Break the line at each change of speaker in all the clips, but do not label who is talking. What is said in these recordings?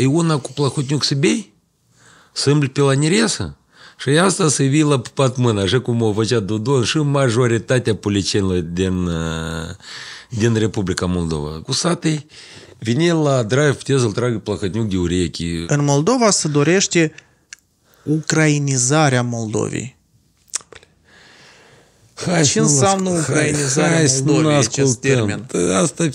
Иона Куплахотнюк Сибей, Сымль Пеланереса, și asta se vii la pat mâna, așa cum o făcea Dodon și majoritatea polițienilor din, din Republica Moldova. Cu sate vine la drive, puteți să-l tragă plahătniuc de urechi. În
Moldova se dorește ucrainizarea Moldovei. Чинсамну Українізарі час термін. Asta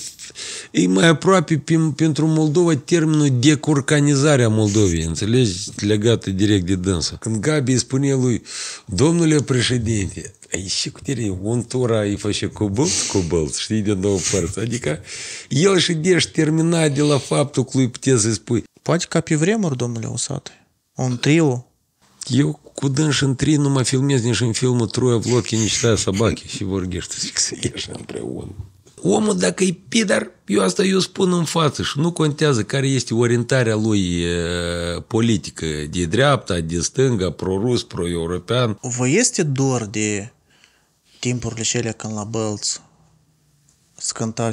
e mai aproape pentru Moldova termenul decurcanizare a Moldovei, înțelegi, legată direct de dânsă. Când Gabi îi spune lui, domnule președinte, și cu tine, untura îi face cu bălți, cu bălți, știi, de două părți. Adică el și deși termina de la faptul că lui puteți să-i spui. Poate ca pe vremuri, domnule Usate, un trio. Eu Куда Шентрину мы филмезнейшим фильму «Трое в лодке, не считая собаки» Сиворге, что сексиешен преон. Omul, dacă e pidar, eu asta eu spun în față și nu contează care este orientarea lui politică, de dreapta, de stânga, pro-rus, pro-european. Vă este dor
de timpurile cele când la bălți scântau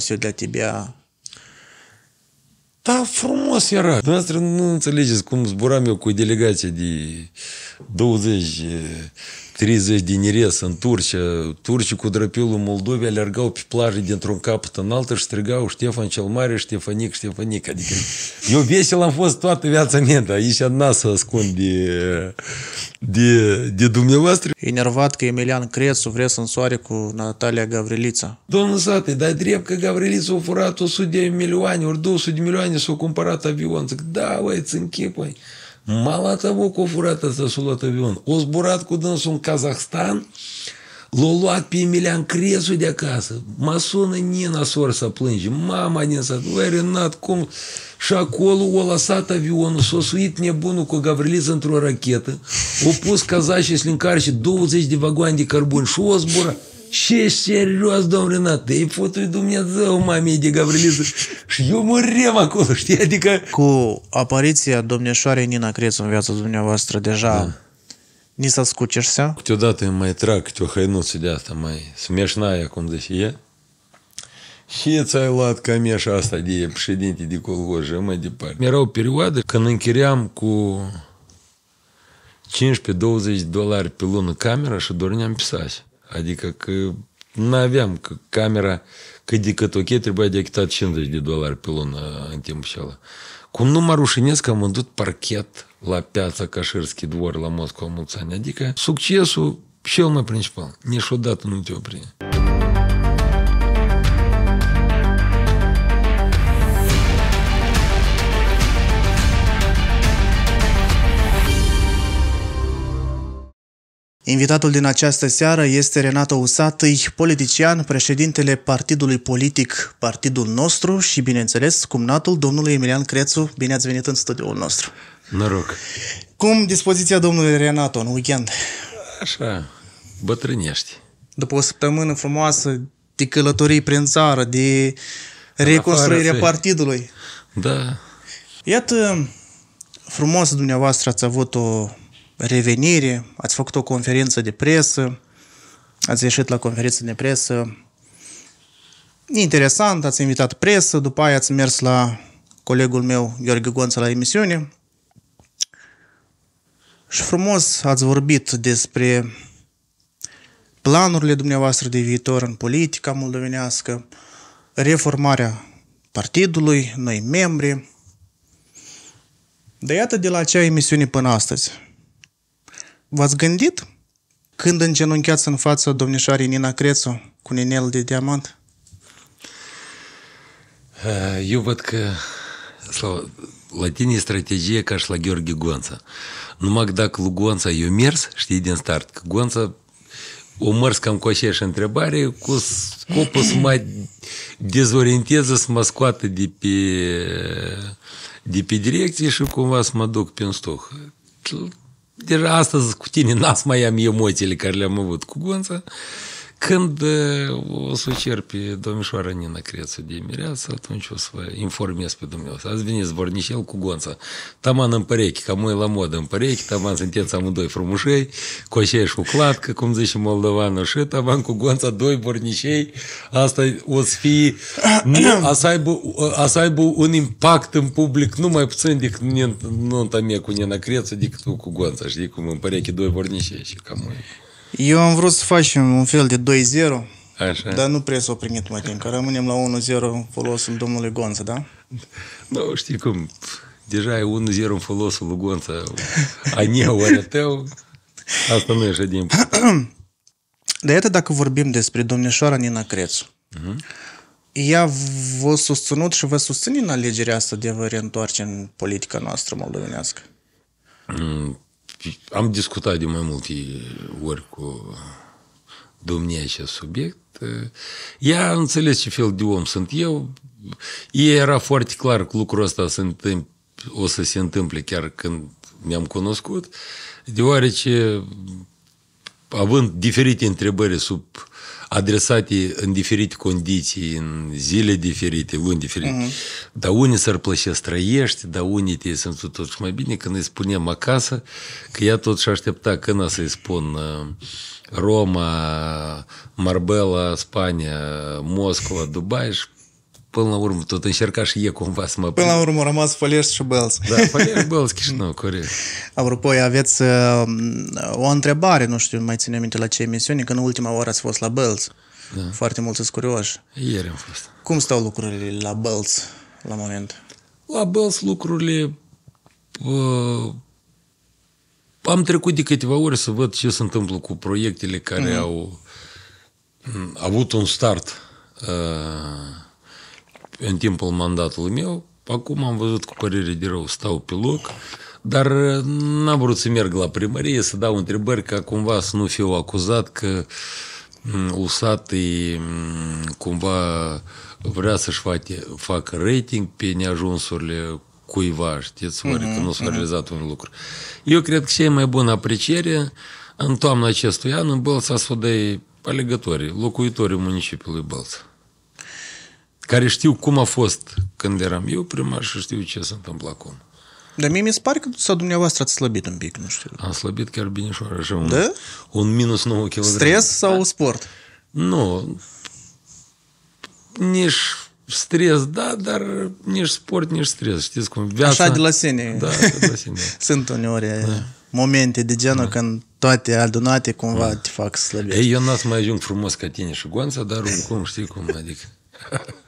da, frumos era. Dumneavoastră nu înțelegeți cum zburam eu cu o delegație de 20 30 de nirės ant turčia. Turčikų drapilų Moldovė, alergau piplažį dientrunką patanaltą, štrigau, Štefan Čelmarį, Štefanik, Štefanik. Jo весело fost toată viața mea, dar aici n-a să ascund de, de, de dumneavoastră. Enervat că
Emilian Crețu vrea să însoare cu Natalia Gavrilița.
Domnul Sate, dar drept că Gavrilița a furat 100 de milioane, ori 200 de milioane s-a cumpărat avion. Zic, da, uai, ți închip, uai. Мало того, că a furat ăsta și-a luat avion. O zburat cu dânsul în Kazahstan, l-a luat pe Emilian Cresu de acasă. Mă sună Nina sor să plânge. Mama din sat, băi, Renat, cum? Și acolo o lăsat avionul, s-a suit nebunul cu Gavriliz într-o rachetă, o pus cazașii slincari și 20 de vagoane de cărbuni și o Шестерёз, domnule, te-ai putut Dumnezeu, mamei de Gavriliță. Și eu murim acolo, știi? Adică... Cu apariția domnișoarei
Nina Creț în viața dumneavoastră, deja da. ni s-a scuceșsea?
Câteodată îmi mai trag câte o hăinuță de asta, mai smeșnaia, cum zice e. Și ți-ai luat cameșa asta de președinte de colgoj și mai departe. Erau perioade când închiriam cu 15-20 dolari pe lună camera și dorneam pisase adică n-aveam că camera, că de cât ok, trebuia de achitat 50 de dolari pe lună în timpul acela. Cum nu mă rușinez că am vândut parchet la piața Cașârski dvor la Moscova mulți ani. Adică succesul cel mai principal. Niciodată nu te opri.
Invitatul din această seară este Renato Usatăi, politician, președintele partidului politic Partidul Nostru și, bineînțeles, cumnatul domnului Emilian Crețu. Bine ați venit în studioul nostru! Noroc! Cum dispoziția domnului Renato în weekend? Așa, bătrânești. După o săptămână frumoasă de călătorii prin țară, de reconstruirea partidului. Da. Iată, frumos dumneavoastră ați avut o revenire, ați făcut o conferință de presă, ați ieșit la conferință de presă, interesant, ați invitat presă, după aia ați mers la colegul meu, Gheorghe Gonță, la emisiune și frumos ați vorbit despre planurile dumneavoastră de viitor în politica moldovenească, reformarea partidului, noi membri. Dar iată de la acea emisiune până astăzi. V-ați gândit când îngenunchiați în fața domnișoarei Nina Crețu cu inel de diamant?
Eh, eu văd că Слава, la tine e strategie ca și la Gheorghe Gonța. Numai că dacă lui Gonța eu mers, știi din start, că Gonța o mers cam cu aceeași întrebare, cu scopul să mă dezorienteze, să mă scoată de pe, de pe direcție și cumva să mă duc prin stoc. astăzi cu tine n-ați mai am eu moțele care le-am avut cu gonța Când o să cer pe domnișoara Nina Creță de mireață, atunci o să vă informez pe dumneavoastră. Ați venit zbornișel cu gonța. Taman în perechi, ca mâi la modă în perechi, taman sunteți amândoi frumușei, cu aceeași cu clatcă, cum zice moldovanul, și taman cu gonța, doi bornișei, asta o să fie, nu, a, să aibă, a să aibă un impact în public, nu mai puțin decât nu întâlne cu Nina Creță, decât cu gonța, știi cum în perechi doi bornișei și cam mâi. Eu am vrut să
facem un fel de 2-0, Așa. dar nu prea s-o primit mai timp, că rămânem la 1-0 în folosul domnului Gonță, da?
Nu, no, știi cum, deja e 1-0 în folosul lui Gonță, a meu, a tău, asta nu e așa de
Dar iată dacă vorbim despre domnișoara Nina Crețu. Uh-huh. Ea v-a susținut și vă susține în alegerea asta de a vă reîntoarce în politica noastră moldovenească?
Mm, am discutat de mai multe ori cu domnia acest subiect. Ea a înțeles ce fel de om sunt eu. Ea era foarte clar că lucrul ăsta se o să se întâmple chiar când ne-am cunoscut, deoarece având diferite întrebări sub adresate în diferite condiții, în zile diferite, luni diferite. Uh-huh. Dar unii s-ar plăcea străiești, dar unii te sunt totuși mai bine când îi spunem acasă, că ea tot și aștepta când să-i spun Roma, Marbella, Spania, Moscova, Dubai și până la urmă, tot încerca și e cumva să mă... Până la
urmă, rămas Fălești și Bălți. Da, Fălești, Bălți, Chișinău, mm. corect. Apropo, aveți uh, o întrebare, nu știu, mai ține minte la ce emisiune, că în ultima oară ați fost la Bălți. Da. Foarte mulți sunt curioși. Ieri am fost. Cum stau lucrurile
la Bălți la moment? La Bălți lucrurile... Uh, am trecut de câteva ori să văd ce se întâmplă cu proiectele care mm-hmm. au mm, avut un start uh, în timpul mandatului meu. Acum am văzut cu părere de rău, stau pe loc, dar uh, n-am vrut să merg la primărie să dau întrebări ca cumva să nu fiu acuzat că mm, USAT mm, cumva vrea să-și face, facă rating pe neajunsurile cuiva, știți, mm-hmm, că mhm, nu s-a mm-hmm. realizat un lucru. Eu cred că cea mai bună apreciere în toamna acestui an în Bălța s-a alegătorii, locuitorii municipiului Bălța care știu cum a fost când eram eu primar și știu ce se întâmplă acum. Dar mie mi se pare că sau dumneavoastră ați slăbit un pic, nu știu. Am slăbit chiar binișor, așa un, da? un minus 9 kg. Stres sau da. sport? Nu, nici stres, da, dar nici sport, nici stres. Știți cum viața... Așa de la sine. Da, de la sine. Sunt uneori da.
momente de genul da. când toate adunate cumva da. te fac
slăbit. Ei, eu n-ați mai ajung frumos ca tine și goanța, dar cum știi cum, adică...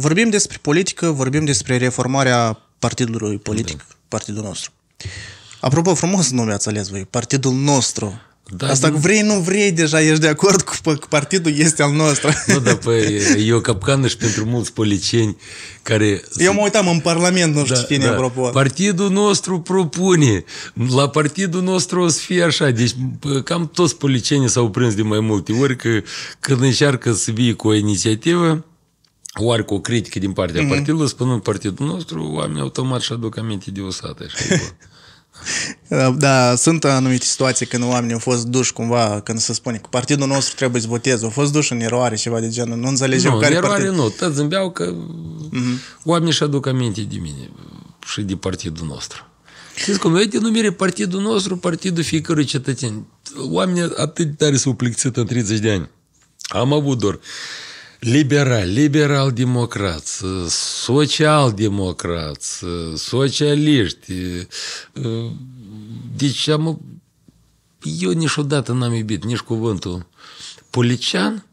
Vorbim despre politică, vorbim despre reformarea
partidului politic, da. partidul nostru. Apropo, frumos nume ați ales voi, partidul nostru. Da, Asta nu... vrei, nu vrei, deja ești de acord cu că partidul este al nostru.
Nu, dar păi, e o capcană și pentru mulți policieni care... Eu mă uitam în Parlament, nu știu da, cine, da. apropo. Partidul nostru propune. La partidul nostru o să fie așa. Deci cam toți policienii s-au prins de mai multe ori că când încearcă să vii cu o inițiativă, oarcă o critică din partea mm-hmm. partidului, spunând partidul nostru, oamenii automat și aduc aminte de o sată.
da, sunt anumite situații când oamenii au fost duși cumva, când se spune că partidul nostru trebuie să voteze, au fost duși în eroare, ceva de genul, nu înțelegem nu, care în eroare partid... nu,
tot zâmbeau că mm-hmm. oamenii și aduc aminte de mine și de partidul nostru. Știți cum? Eu numire partidul nostru, partidul fiecărui cetățen. Oamenii atât de tare s-au plictisit în 30 de ani. Am avut doar Liberal, liberal демократ social-democrat, socialiști. Deci am, eu niciodată n-am iubit nici cuvântul polician,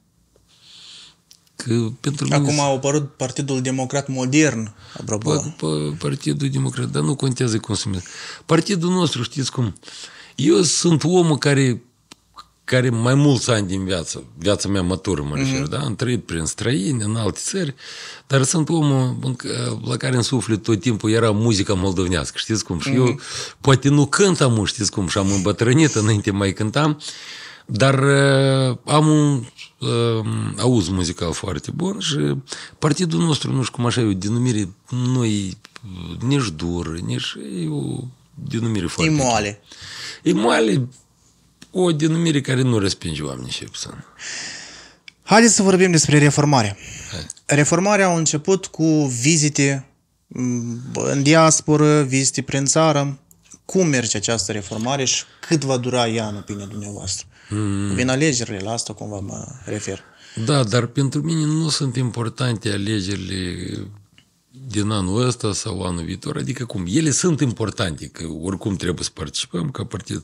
că pentru Acum mine... au
apărut Partidul Democrat Modern, apropo. Pa,
Partidul Democrat, dar nu contează cum se Partidul nostru, știți cum, eu sunt omul care care mai mulți ani din viață, viața mea matură mă refer, mm-hmm. da? Am trăit prin străini, în alte țări, dar sunt omul la care în suflet tot timpul era muzica moldovenească, știți cum? Și mm-hmm. eu mhm. poate nu cânt acum, știți cum, și am îmbătrânit, înainte mai cântam, dar uh, am un um, auz muzical foarte bun și partidul nostru, nu știu cum așa e o denumire, nu e nici dură, nici e o denumire foarte... E moale. E moale, o din care nu respinge oamenii și Ibsen. Haideți să vorbim
despre reformare. Hai. Reformarea a început cu vizite mm, în diasporă, vizite prin țară. Cum merge această reformare și cât va dura ea, în opinia dumneavoastră?
Mm. Vin
alegerile, la asta cumva mă
refer. Da, dar pentru mine nu sunt importante alegerile din anul ăsta sau anul viitor, adică cum, ele sunt importante, că oricum trebuie să participăm ca partid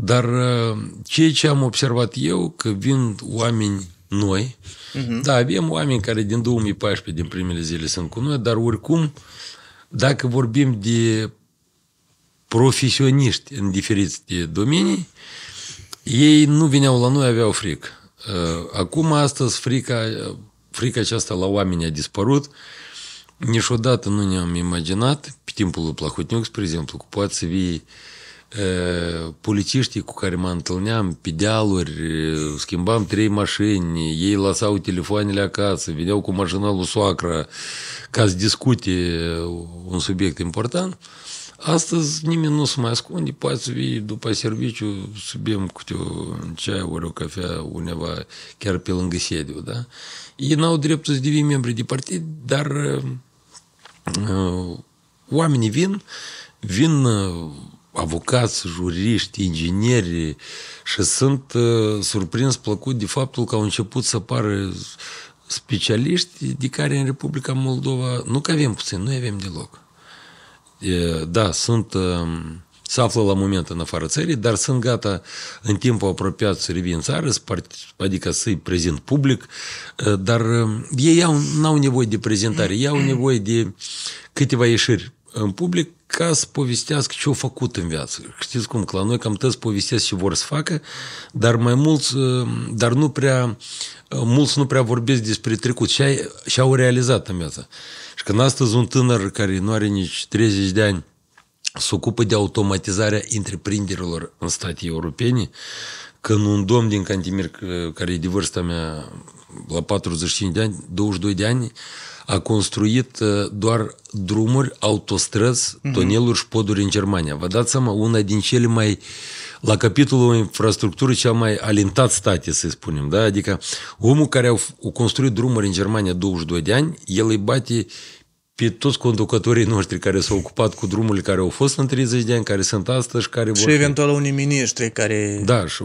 dar uh, ceea ce am observat eu, că vin oameni noi, uh-huh. da, avem oameni care din 2014, din primele zile, sunt cu noi, dar oricum, dacă vorbim de profesioniști în diferite domenii, ei nu veneau la noi, aveau frică. Uh, acum, astăzi, frica, frica aceasta la oameni a dispărut. Niciodată nu ne-am imaginat, pe timpul lui Plahotniuc, spre exemplu, că poate să vii polițiștii э, cu care mă întâlneam pe dealuri, э, schimbam trei mașini, ei lăsau telefoanele acasă, veneau cu mașina lui soacră ca să discute э, un subiect important. Astăzi nimeni nu se mai ascunde, poate să vii după serviciu să bem câte o ceai, ori o cafea undeva, chiar pe lângă sediu, da? Ei n-au dreptul să devii de partid, dar uh, vin, vin avocați, juriști, ingineri și sunt uh, surprins plăcut de faptul că au început să apară specialiști de care în Republica Moldova nu că avem puțin, nu avem deloc. E, da, sunt uh, se află la moment în afara țării, dar sunt gata în timpul apropiat să revin țară, adică să-i prezint public, ă, dar ei au, n-au nevoie de prezentare, ei au nevoie de câteva ieșiri în public ca să povestească ce au făcut în viață. Știți cum, că la noi cam toți povestesc ce vor să facă, dar mai mulți, uh, dar nu prea, uh, mulți nu prea vorbesc despre trecut și, și au realizat în viață. Și când astăzi un tânăr care nu are nici 30 de ani se ocupă de automatizarea întreprinderilor în state europene, când un domn din Cantimir, uh, care e de vârsta mea la 45 de ani, 22 de ani, a construit uh, doar drumuri, autostrăzi, uh-huh. tuneluri și poduri în Germania. Vă dați seama, una din cele mai, la capitolul infrastructură, cea mai alintat state, să spunem, da? Adică omul care a construit drumuri în Germania 22 de ani, el îi bate pe toți conducătorii noștri care s-au ocupat cu drumurile care au fost în 30 de ani, care sunt astăzi și care și vor... Și eventual unii miniștri care... Da, și,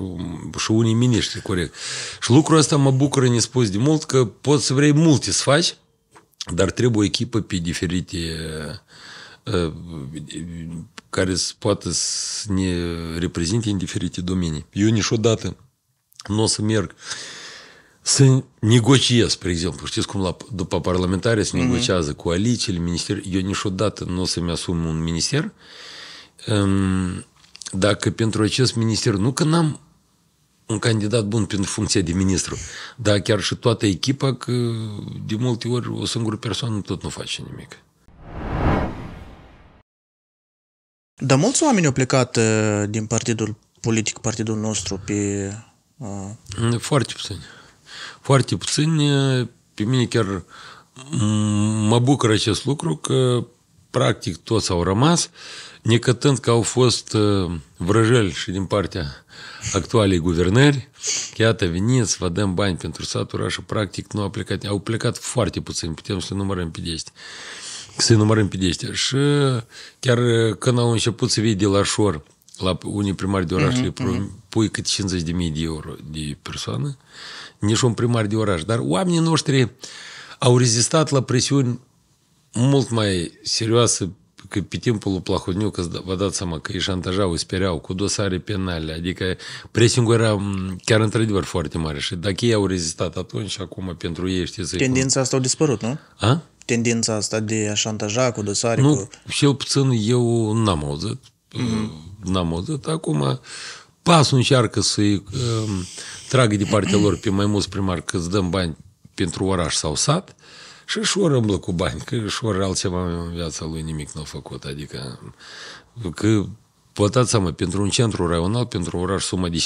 și unii miniștri, corect. Și lucrul ăsta mă bucură nespus de mult că poți să vrei multe să faci, dar trebuie o echipă pe diferite ă, care să poată să ne reprezinte în diferite domenii. Eu niciodată nu o să merg să negociez, spre exemplu. Știți cum la, după parlamentare se mhm. negociază mm-hmm. coalițiile, minister. Eu niciodată nu o să-mi asum un minister dacă pentru acest minister, nu că n-am un candidat bun pentru funcția de ministru, dar chiar și toată echipa, că de multe ori o singură persoană tot nu face nimic.
Dar mulți oameni au plecat uh, din partidul politic, partidul nostru, pe...
Uh, mm, foarte puțini. Foarte puțini. Pe mine chiar mă bucur acest lucru că practic toți au rămas. Uh, Некатент au fost vrăjăl și din partea actualei guvernări. Iată, veniți, vă dăm bani pentru sat, orașul, practic nu a plecat. Au plecat foarte puțin, putem să numărăm pe 10. Să numărăm pe 10. Și chiar când au început să vii de la șor, la unii primari de oraș, uh-huh, uh-huh. pui cât 50.000 de euro de persoană, nici un primar de oraș. Dar oamenii noștri au rezistat la presiuni mult mai serioase pe timpul lui Plahotniu, că vă dați seama că îi șantajau, îi speriau cu dosare penale, adică presiungul era chiar într-adevăr foarte mare și dacă ei au rezistat atunci acum pentru ei știți... Să-i Tendința
asta a dispărut, nu?
A? Tendința asta de a șantaja cu dosare, nu, cu... cel puțin eu n-am auzit. Mm-hmm. N-am auzit. Acum pasul încearcă să-i um, tragă de partea lor pe mai mulți primari că îți dăm bani pentru oraș sau sat, și ușor îmblă cu bani, că ușor altceva în viața lui nimic n-a făcut. Adică că Vă dați seama, pentru un centru raional, pentru un oraș, suma de 50.000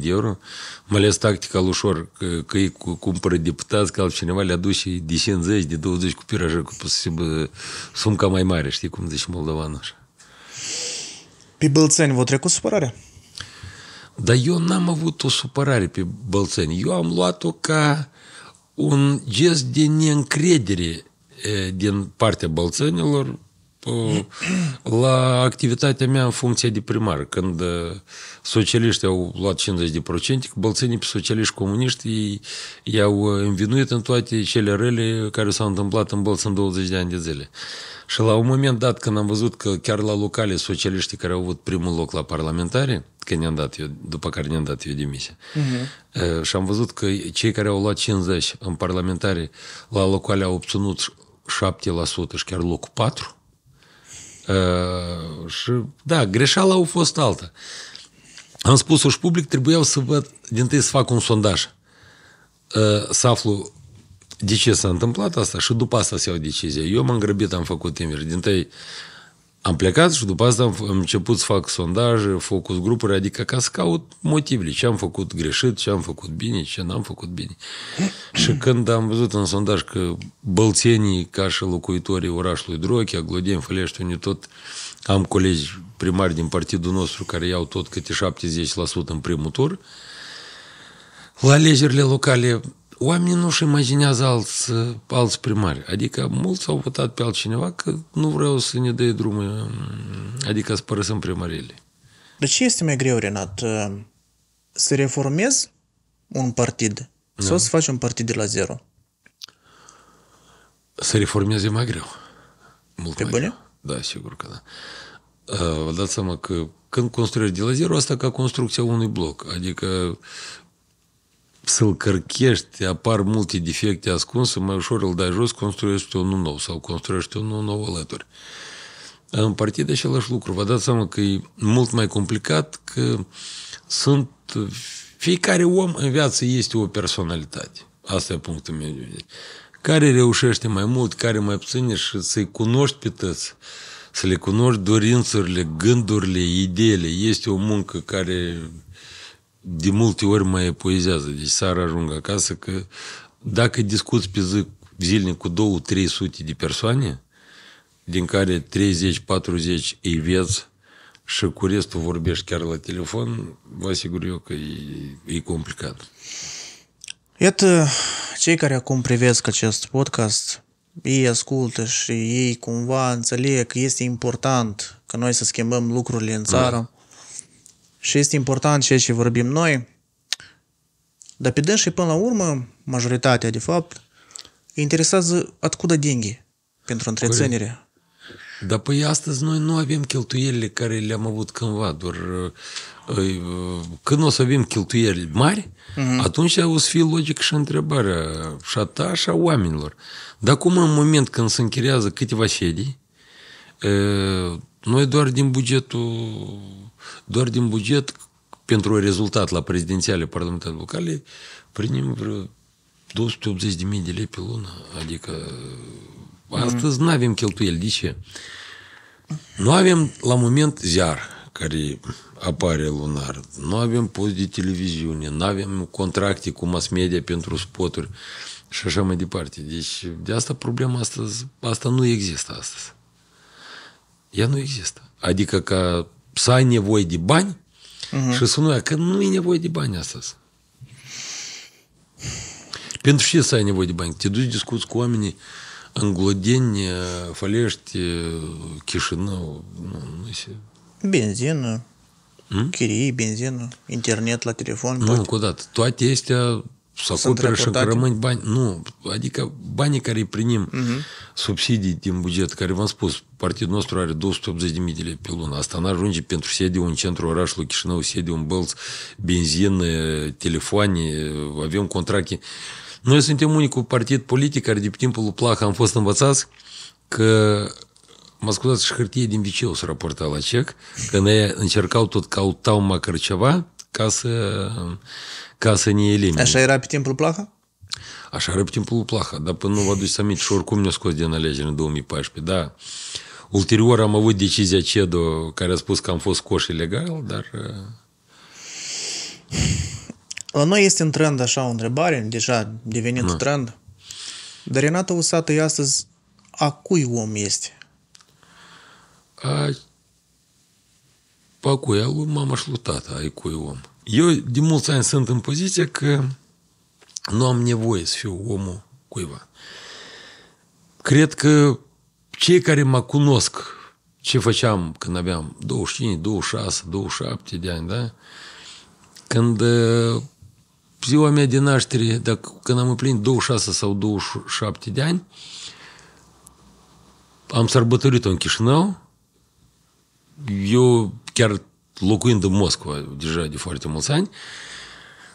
de euro, mai ales tactica lui că, că îi cumpără deputați, că altcineva le aduce de 50, de 20 cu pira, așa, cu posibil, sumca mai mare, știi cum zici moldovan așa. Pe Bălțeni v-a trecut supărarea? Dar eu n-am avut o supărare pe Bălțeni. Eu am luat-o ca un gest de neîncredere eh, din partea bălțănilor, Ă, la activitatea mea în funcție de primar. Când ă, socialiștii au luat 50%, bălțenii pe socialiști comuniști ei, i-au ă, învinuit în toate cele rele care s-au întâmplat în Bălț în 20 de ani de zile. Și la un moment dat, când am văzut că chiar la locale socialiștii care au avut primul loc la parlamentare, că ne-am dat eu, după care ne-am dat eu demisia, uh-huh. și am văzut că cei care au luat 50 în parlamentare la locale au obținut 7% și chiar locul 4, Uh, și, da, greșeala a fost alta. Am spus-o și public, trebuiau să văd, din tâi să fac un sondaj. Uh, să aflu de ce s-a întâmplat asta și după asta se iau decizia. Eu m-am grăbit, am făcut invers. Din tăi am plecat și după asta am, am început să fac sondaje, focus grupuri, adică ca să caut motivele, ce am făcut greșit, ce am făcut bine, ce n-am făcut bine. și când am văzut în sondaj că bălțenii, ca și locuitorii orașului Drochea, Glodien, Fălești, unde tot am colegi primari din partidul nostru care iau tot câte 70% în primul tur, la alegerile locale oamenii nu-și imaginează alți, alți primari. Adică mulți au votat pe altcineva că nu vreau să ne dea drumul, adică să părăsim primările. De ce este mai greu, Renat?
Uh, să reformezi un partid da. sau să faci un partid de la
zero? Să reformeze mai greu. Mult pe mai bune? Greu. Da, sigur că da. Uh, vă dați seama că când construiești de la zero, asta ca construcția unui bloc. Adică să-l cărchești, apar multe defecte ascunse, mai ușor îl dai jos, construiești unul nou sau construiești unul nou alături. În partid același lucru. Vă dați seama că e mult mai complicat, că sunt fiecare om în viață este o personalitate. Asta e punctul meu de vedere. Care reușește mai mult, care mai puțin și să-i cunoști pe tăți, să le cunoști dorințurile, gândurile, ideile. Este o muncă care de multe ori mă epuizează. Deci seara ajung acasă că dacă discuți pe zi zilnic cu două, trei sute de persoane, din care 30-40 îi vieți și cu restul vorbești chiar la telefon, vă asigur eu că e, e complicat.
Iată, cei care acum privesc acest podcast, ei ascultă și ei cumva înțeleg că este important că noi să schimbăm lucrurile în da. țară. Da și este important ceea ce vorbim noi, dar pe și până la urmă, majoritatea de fapt, interesează откуда деньги pentru întreținere.
Dar păi astăzi noi nu avem cheltuielile care le-am avut cândva, doar ă, ă, când o să avem cheltuieli mari, uh-huh. atunci o să fie logic și întrebarea și a ta și a oamenilor. Dar cum în moment când se închirează câteva sedii, ă, noi doar din bugetul doar din buget pentru rezultat la prezidențiale parlamentare locale, primim vreo 280 de mii de lei pe lună. Adică mm. astăzi mm. nu avem cheltuieli. De ce? Nu avem la moment ziar care apare lunar. Nu avem post de televiziune, nu avem contracte cu mass media pentru spoturi și așa mai departe. Deci de asta problema astăzi, asta nu există astăzi. Ea nu există. Adică ca Псайне войди бань, угу. шесуной, а ну и не войди бань остас. Пентуши сайне войди бань, тиду дискут с камени, англодень, фалешти, кишина, ну, ну, бензина э, Кири, бензина
интернет, ла телефон. Ну,
куда-то. Туать есть, а Сакопирашын карамань ну адика баникари приним субсидии тем бюджет кариванспус партия ностру ари доступ за задемителя пилона Астана жунчи пентру седи, он центру арашлу кишинау седион белс бензин в авиам контраки но ну, если тем унику партит политика ари диптим полуплаха амфостан бацац к Москва шхартия дембичел с рапорта лачек, когда я э начеркал тот каутау макарчава, касса э ca să ne elimine. Așa era pe timpul Plaha? Așa era pe timpul Plaha, dar până nu vă aduci să aminte și oricum ne-a scos din alegeri în 2014, da. Ulterior am avut decizia CEDO care a spus că am fost coș ilegal, dar...
La noi este în trend așa o întrebare, deja devenit da. trend. Dar Renata Usată e astăzi a cui om este?
A, a cui? A lui mama și lui tata, ai cui om. Eu de mulți ani sunt în poziția că nu am nevoie să fiu omul cuiva. Cred că cei care mă cunosc ce făceam când aveam 25, 26, 27 de ani, da? Când uh, ziua mea de naștere, dacă, când am împlinit 26 sau 27 de ani, am sărbătorit-o în Chișinău. Eu chiar locuind în Moscova deja de foarte mulți ani,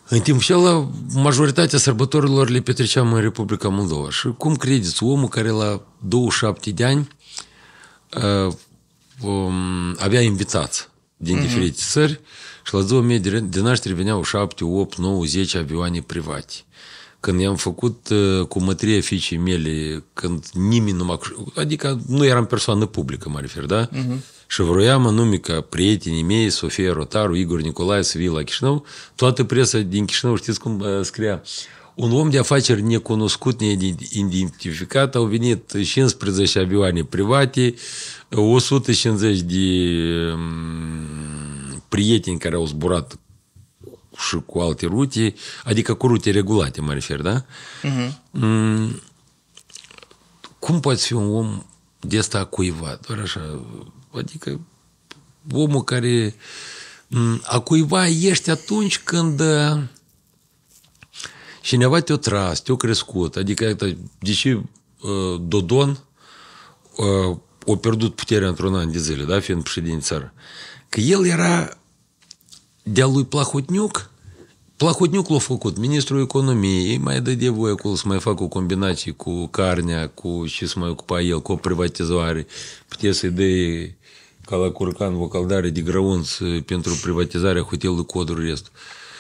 în timp ce la majoritatea sărbătorilor le petreceam în Republica Moldova. Și cum credeți, omul care la 27 de ani uh, um, avea invitați din mm-hmm. diferite țări și la 2000 de, de naștere veneau 7, 8, 9, 10 avioane private. Când i-am făcut uh, cu mătrie fiicei mele, când nimeni nu m-a... Adică nu eram persoană publică, mă refer, da? Mm-hmm Șevroiam, Numica, prietenii mei, Sofia Rotaru, Igor Nicolae, Sofia la Chișinău, toată presa din Chișinău, știți cum scria, un om de afaceri necunoscut, neidentificat, au venit 15 avioane private, 150 de prieteni care au zburat și cu alte rute, adică cu rute regulate, mă refer, da? Uh-huh. Cum poți fi un om de asta cuivat, doar așa, Adică omul care a cuiva ești atunci când uh, cineva te-a tras, te o crescut. Adică, deși uh, Dodon uh, a pierdut puterea într-un an de zile, da, fiind președinte țară, că el era de-a lui Plahotniuc, Plahotniuc l-a făcut, ministrul economiei, mai dă de voi acolo să mai fac o combinație cu carnea, cu ce să mai ocupa el, cu o privatizare, putea să-i dea Cala Calacurcan, Vocaldare, Digrăunț, pentru privatizarea hotelului Codul Rest.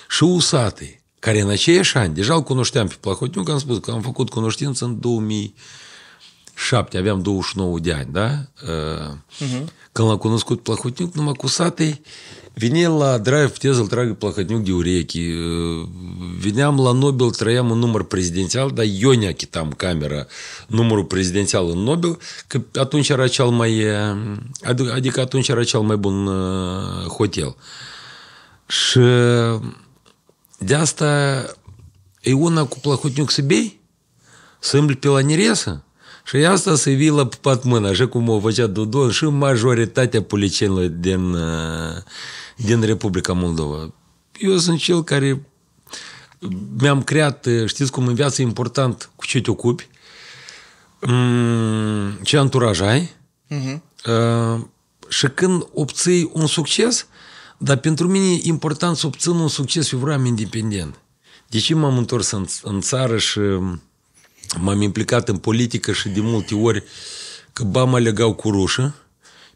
Și Usatei, care în aceiași ani, deja îl cunoșteam pe Plahotniuc, am spus că am făcut cunoștință în 2007, aveam 29 de ani, da? Uh-huh. Când l-am cunoscut Plahotniuc, numai cu Satei, Vinela drive tezul trag plăhătniuc de urechi. Veneam la Nobel, trăiam un număr prezidențial, dar eu ne achitam camera, numărul prezidențial în Nobel, că atunci era cel mai... Adică atunci era cel mai bun hotel. Și de asta e una cu plăhătniuc să bei, să îmbli pe la neresă, și asta se vii la pat mână, așa cum o făcea Dodon și majoritatea polițienilor din uh, din Republica Moldova. Eu sunt cel care mi-am creat, știți cum în viață e important cu ce te ocupi, mm, ce anturaj ai uh-huh. și când obții un succes, dar pentru mine e important să obțin un succes, eu vreau independent. De ce m-am întors în, în țară și m-am implicat în politică și de multe ori că bama legau cu rușă,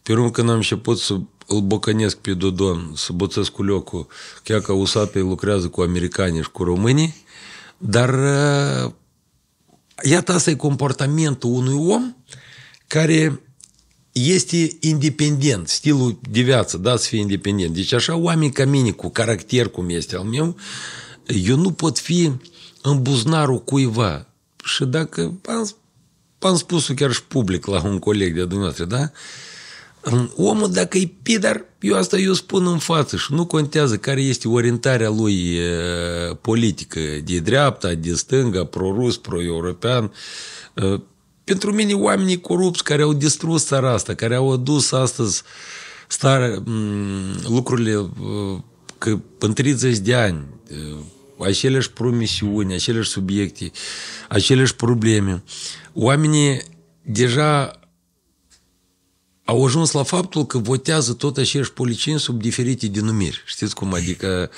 pe urmă când am început să Îlbăcănesc pe Dodon, să bățesc cu locul, chiar că Usapei lucrează cu americanii și cu românii, dar iată asta e comportamentul unui om care este independent, stilul de viață, da, să fie independent. Deci așa oameni ca mine, cu caracter cum este al meu, eu nu pot fi în buznarul cuiva. Și dacă am, am spus-o chiar public la un coleg de dumneavoastră, da? Omul, dacă e pider, eu asta eu spun în față și nu contează care este orientarea lui politică, de dreapta, de stânga, pro-rus, pro-european. Pentru mine, oamenii corupți care au distrus țara asta, care au adus astăzi stare, lucrurile că în 30 de ani, aceleași promisiuni, aceleași subiecte, aceleași probleme, oamenii deja au ajuns la faptul că votează tot acești policieni sub diferite denumiri. Știți cum? Adică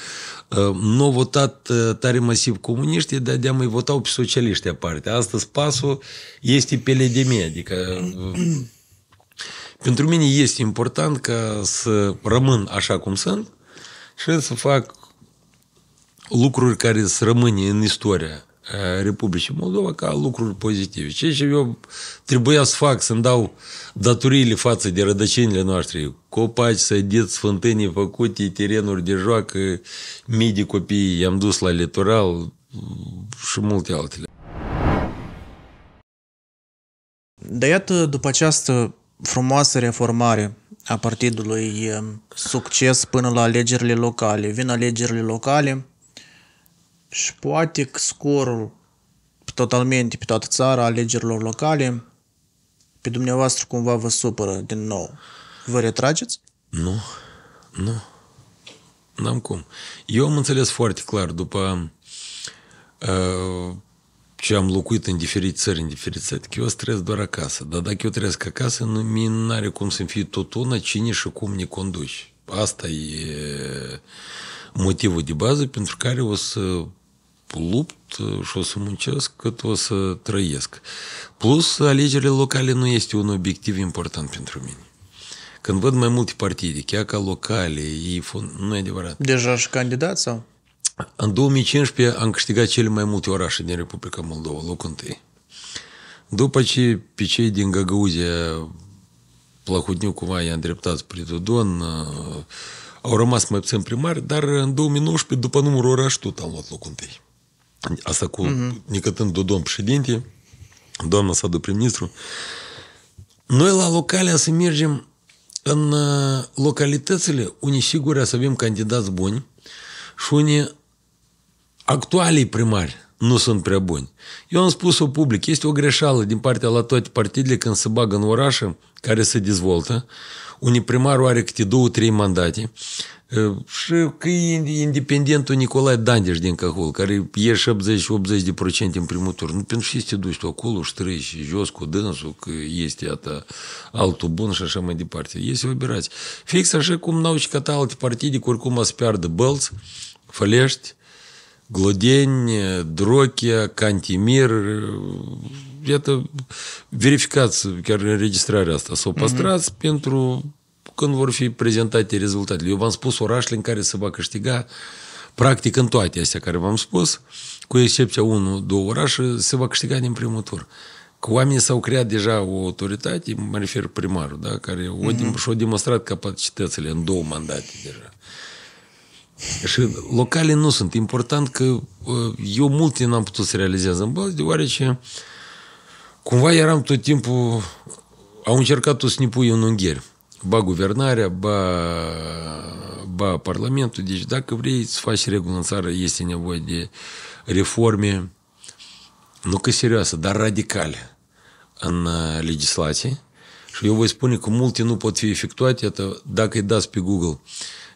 ă, nu au votat ă, tare masiv comuniști, dar de-a mai votau pe socialiști aparte. Astăzi pasul este pe LDM, adică ă, pentru mine este important ca să rămân așa cum sunt și să fac lucruri care să rămâne în istoria Republicii Moldova ca lucruri pozitive. Ceea ce eu trebuia să fac, să-mi dau datoriile față de rădăcinile noastre, copaci, sădiți, fântânii făcute, terenuri de joacă, mii de copii, i-am dus la litoral și multe altele. Dar iată, după această frumoasă
reformare a partidului, succes până la alegerile locale, vin alegerile locale, și poate scorul totalmente pe toată țara alegerilor locale pe dumneavoastră cumva vă supără din
nou. Vă retrageți? Nu, nu. N-am cum. Eu am înțeles foarte clar după uh, ce am locuit în diferite țări, în diferite țări, că eu stres doar acasă. Dar dacă eu trăiesc acasă, nu mi are cum să-mi fie tot una cine și cum ne conduci. Asta e motivul de bază pentru care o să lupt, și o să muncesc cât o să trăiesc. Plus, alegerile locale nu este un obiectiv important pentru mine. Când văd mai multe partide, chiar ca locale, ei nu e adevărat. Deja și candidat sau? În 2015 am câștigat cele mai multe orașe din Republica Moldova, locul întâi. După ce pe cei din Găgăuzia Plahutniu cumva i-a îndreptat spre Dodon, au rămas mai puțin primari, dar în 2019, după numărul oraș, tot am luat locul întâi. Asta cu uh-huh. nicătând de domn președinte, doamna sa de prim-ministru, noi la locale să mergem în uh, localitățile unde sigur să avem candidați buni și unde actualii primari nu sunt prea buni. Eu am spus-o public, este o greșeală din partea la toate partidele când se bagă în orașe care se dezvoltă, unii primarul are câte două, trei mandate, Independent Nicolae Dandeș din Cahul, care e 70-80% în primul tur. Nu, pentru ce te duci tu acolo și treci jos cu dânsul, că este ata, altul bun și așa mai departe. Este o aberație. Fix așa cum n-au și căta alte partide, că oricum ați piardă Bălți, Fălești, Glodeni, Drochia, Cantimir, iată, verificați chiar înregistrarea asta, să o păstrați mm-hmm. pentru când vor fi prezentate rezultatele. Eu v-am spus orașele în care se va câștiga practic în toate astea care v-am spus, cu excepția 1 două orașe, se va câștiga din primul tur. Că oamenii s-au creat deja o autoritate, mă refer primarul, da, care mm-hmm. Uh-huh. și-au demonstrat capacitățile în două mandate deja. Și locale nu sunt. Important că ă, eu multe n-am putut să realizez în Bălți, deoarece cumva eram tot timpul, au încercat tot să ne pui în unghieri. ба-гувернаря, ба, ба парламенту, дeci dacă vreți, faci regulă în țară, este nevoie de reforme, nu că serioasă, dar radicale în legislație. Și eu voi spune că multe nu pot fi efectuate, dacă îi dați pe Google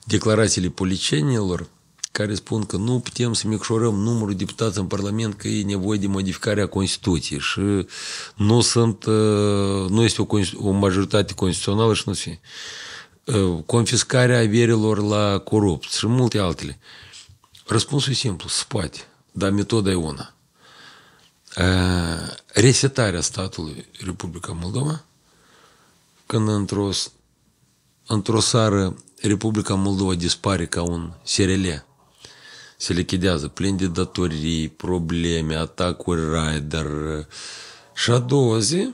declarațiile policenilor, care spun că nu putem să micșorăm numărul deputați în Parlament, că e nevoie de modificarea Constituției și nu sunt, ă, nu este o, o majoritate constituțională și nu se ă, confiscarea averilor la corupți și multe altele. Răspunsul e simplu, se poate, dar metoda e una. Ă, resetarea statului Republica Moldova, când într-o într-o sară Republica Moldova dispare ca un SRL se lichidează, plin de datorii, probleme, atacuri rider. Și a doua zi,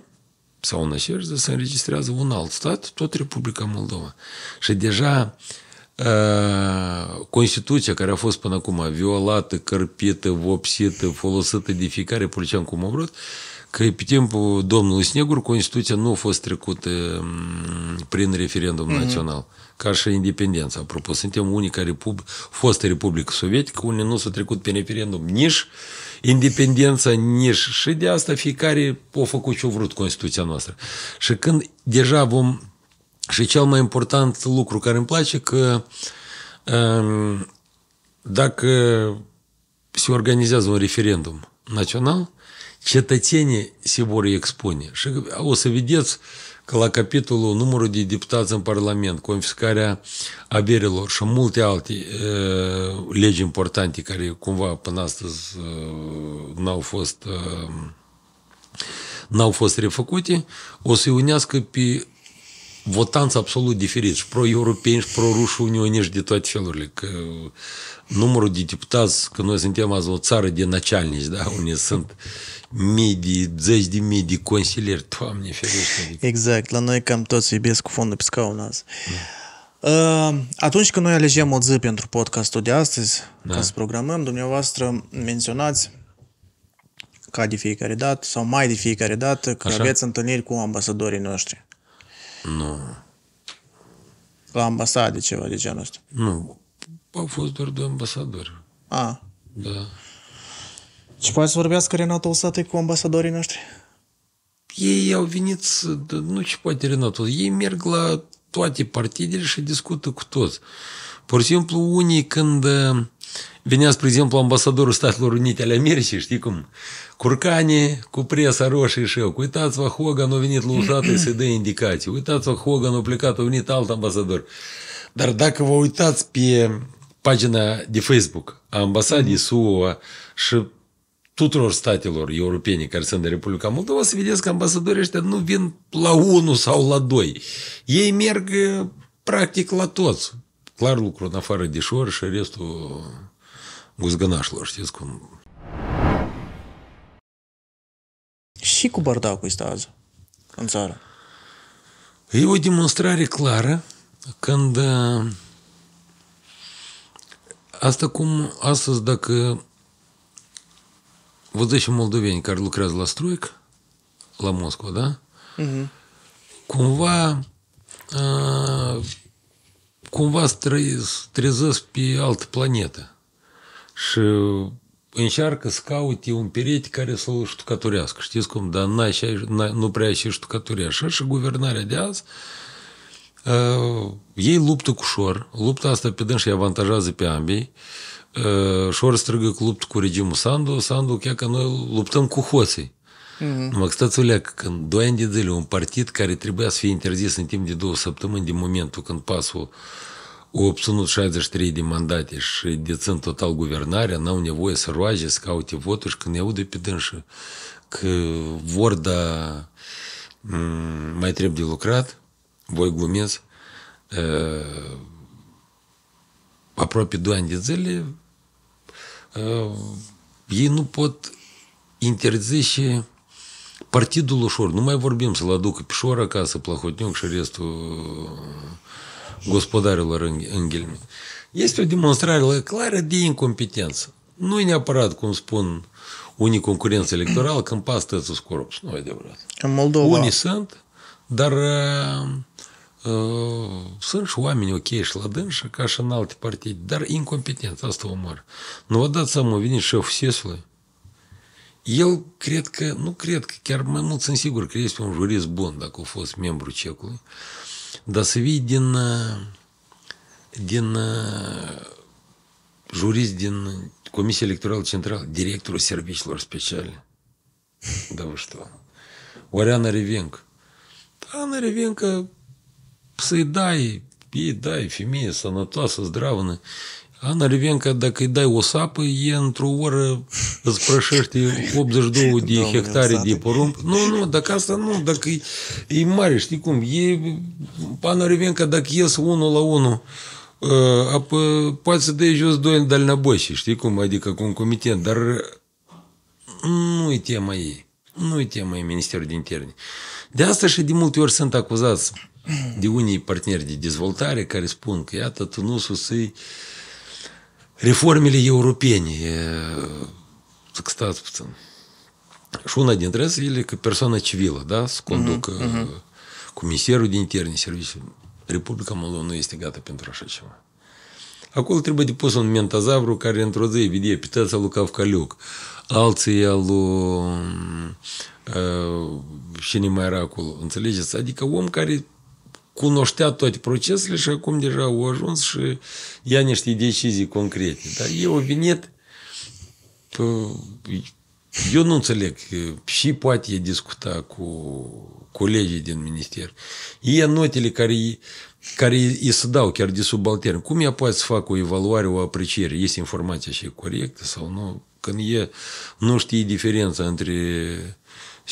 sau în aceeași zi, se înregistrează un alt stat, tot Republica Moldova. Și deja ă, Constituția care a fost până acum violată, cărpită, vopsită, folosită de fiecare polițian cum a vrut, că pe timpul domnului Snegur Constituția nu a fost trecută prin referendum mm-hmm. național ca și independența. Apropo, suntem unica repub- fostă Republică Sovietică, unde nu s-a trecut pe referendum nici independența, nici. Și de asta fiecare a făcut ce-a vrut Constituția noastră. Și când deja vom... Și cel mai important lucru care îmi place, că um, dacă se organizează un referendum național, cetățenii se vor expune. Și o să vedeți că la capitolul numărul de deputați în Parlament, confiscarea averilor și multe alte uh, legi importante care cumva până astăzi uh, n-au fost uh, n-au fost refăcute, o să-i unească pe votanți absolut diferiți, și pro-europeni, și pro-ruși, unioniști de toate felurile. Că numărul de deputați, că noi suntem azi o țară de nacialnici, da? Unii sunt mii de, zeci de mii de consilieri, Doamne ferește. Adică.
Exact, la noi cam toți iubesc cu fondul pe scaun azi. Da. Uh, atunci când noi alegem o zi pentru podcastul de astăzi, da. ca să programăm, dumneavoastră menționați ca de fiecare dată sau mai de fiecare dată că Așa? aveți întâlniri cu ambasadorii noștri. Nu. La ambasade, ceva de genul ăsta.
Nu. Au fost doar doi
ambasadori. A. Da. Și poate să vorbească Renato Usate cu ambasadorii noștri?
Ei au venit să... Nu ce poate Renato. Ei merg la toate partidele și discută cu toți. Pur și simplu, unii când uh, venea, spre exemplu, ambasadorul Statelor Unite ale Americii, știi cum, curcane cu presa roșie și eu, uitați-vă, Hogan a venit la usate să dă indicații, uitați-vă, Hogan a plecat, a venit alt ambasador. Dar dacă vă uitați pe pagina de Facebook a ambasadei SUA și tuturor statelor europene care sunt în Republica Moldova, să vedeți că ambasadorii ăștia nu vin la unul sau la doi. Ei merg uh, practic la toți. Clar lucru în afară de șor și restul guzgănașilor, știți cum. Și cu bardacul este azi în țară? E o demonstrare clară când uh, asta cum astăzi dacă вот здесь у молдовень Карлук Разластроек, Ламосква, da? Угу. Cumva, a, cumva trezesc pe altă planetă. Și încearcă să caute un perete care să-l ștucăturească. Știți cum? Dar nu prea și ștucături așa. Și guvernarea de azi a, ei luptă cu șor. Lupta asta pe dâns și avantajează pe ambii. Э, шорстрыгы клуб куридиму санду, санду кяка, ну, луптан кухоцей. Макстацуляк, дуэн дедели, он партит, кари требас фи интерзис, интим деду, саптамынди моменту конпасу, у обсунут шайдзаш трейди мандатиш, децент тотал гувернаря, на у него и саруази, скаути вотушка, не уды пиденши, к ворда май требди лукрат вой глумец, э, Апропи дуан дизели ei nu pot interzice partidul ușor. Nu mai vorbim să-l aducă pe șor acasă, Plahotniuc și restul gospodarilor înghelmi. Este o demonstrare clară de incompetență. Nu e neapărat, cum spun unii concurenți electoral, când pas tățul corupți. Nu e adevărat. În Moldova. Unii sunt, dar uh, Сărși oameni ok și la dânsă, ca și în alte partide, dar incompetent, asta o mare. Nu vă dați seama, a venit șeful SES-ului. El cred că, nu cred că, chiar mai mult sunt sigur că este un jurist bun dacă a fost membru cecului, dar să vii din, din jurist din Comisia Electorală Centrală, directorul serviciilor speciale. Da, vă știu. Oreana Revenc. Ana Revencă să-i dai, ei dai, femeie sănătoasă, zdravănă, Ana Livenca, dacă îi dai o sapă, e într-o oră îți prășește 82 de hectare de porumb. Nu, nu, dacă asta nu, dacă e, e mare, știi cum, e, Ana Livenca, dacă ies unul la unul, apă, poate să dai jos doi în dalnaboși, știi cum, adică concomitent, dar nu e tema ei. Nu e tema ei Ministerul de Interne. De asta și de multe ori sunt acuzați de unii parteneri de dezvoltare care spun că, iată, Tunisul să-i reformele europene. Так stați puțin. Și una dintre ele, ele că persoană civilă, da, să conducă uh-huh, uh-huh. comisarul de interne, serviciu. Republica Moldova nu este gata pentru așa ceva. Acolo trebuie depus un mentazavru care într-o zi vede pitața lui Cavcaliuc, alții lui... Uh, și ne mai era acolo, înțelegeți? Adică om care cunoștea toate procesele și acum deja au ajuns și ia niște decizii concrete. Dar eu au venit, eu nu înțeleg, și poate e discuta cu colegii din minister. Ei notele care, care îi se dau chiar de subaltern. Cum ea poate să facă o evaluare, o apreciere? Este informația și corectă sau nu? Când e, nu știe diferența între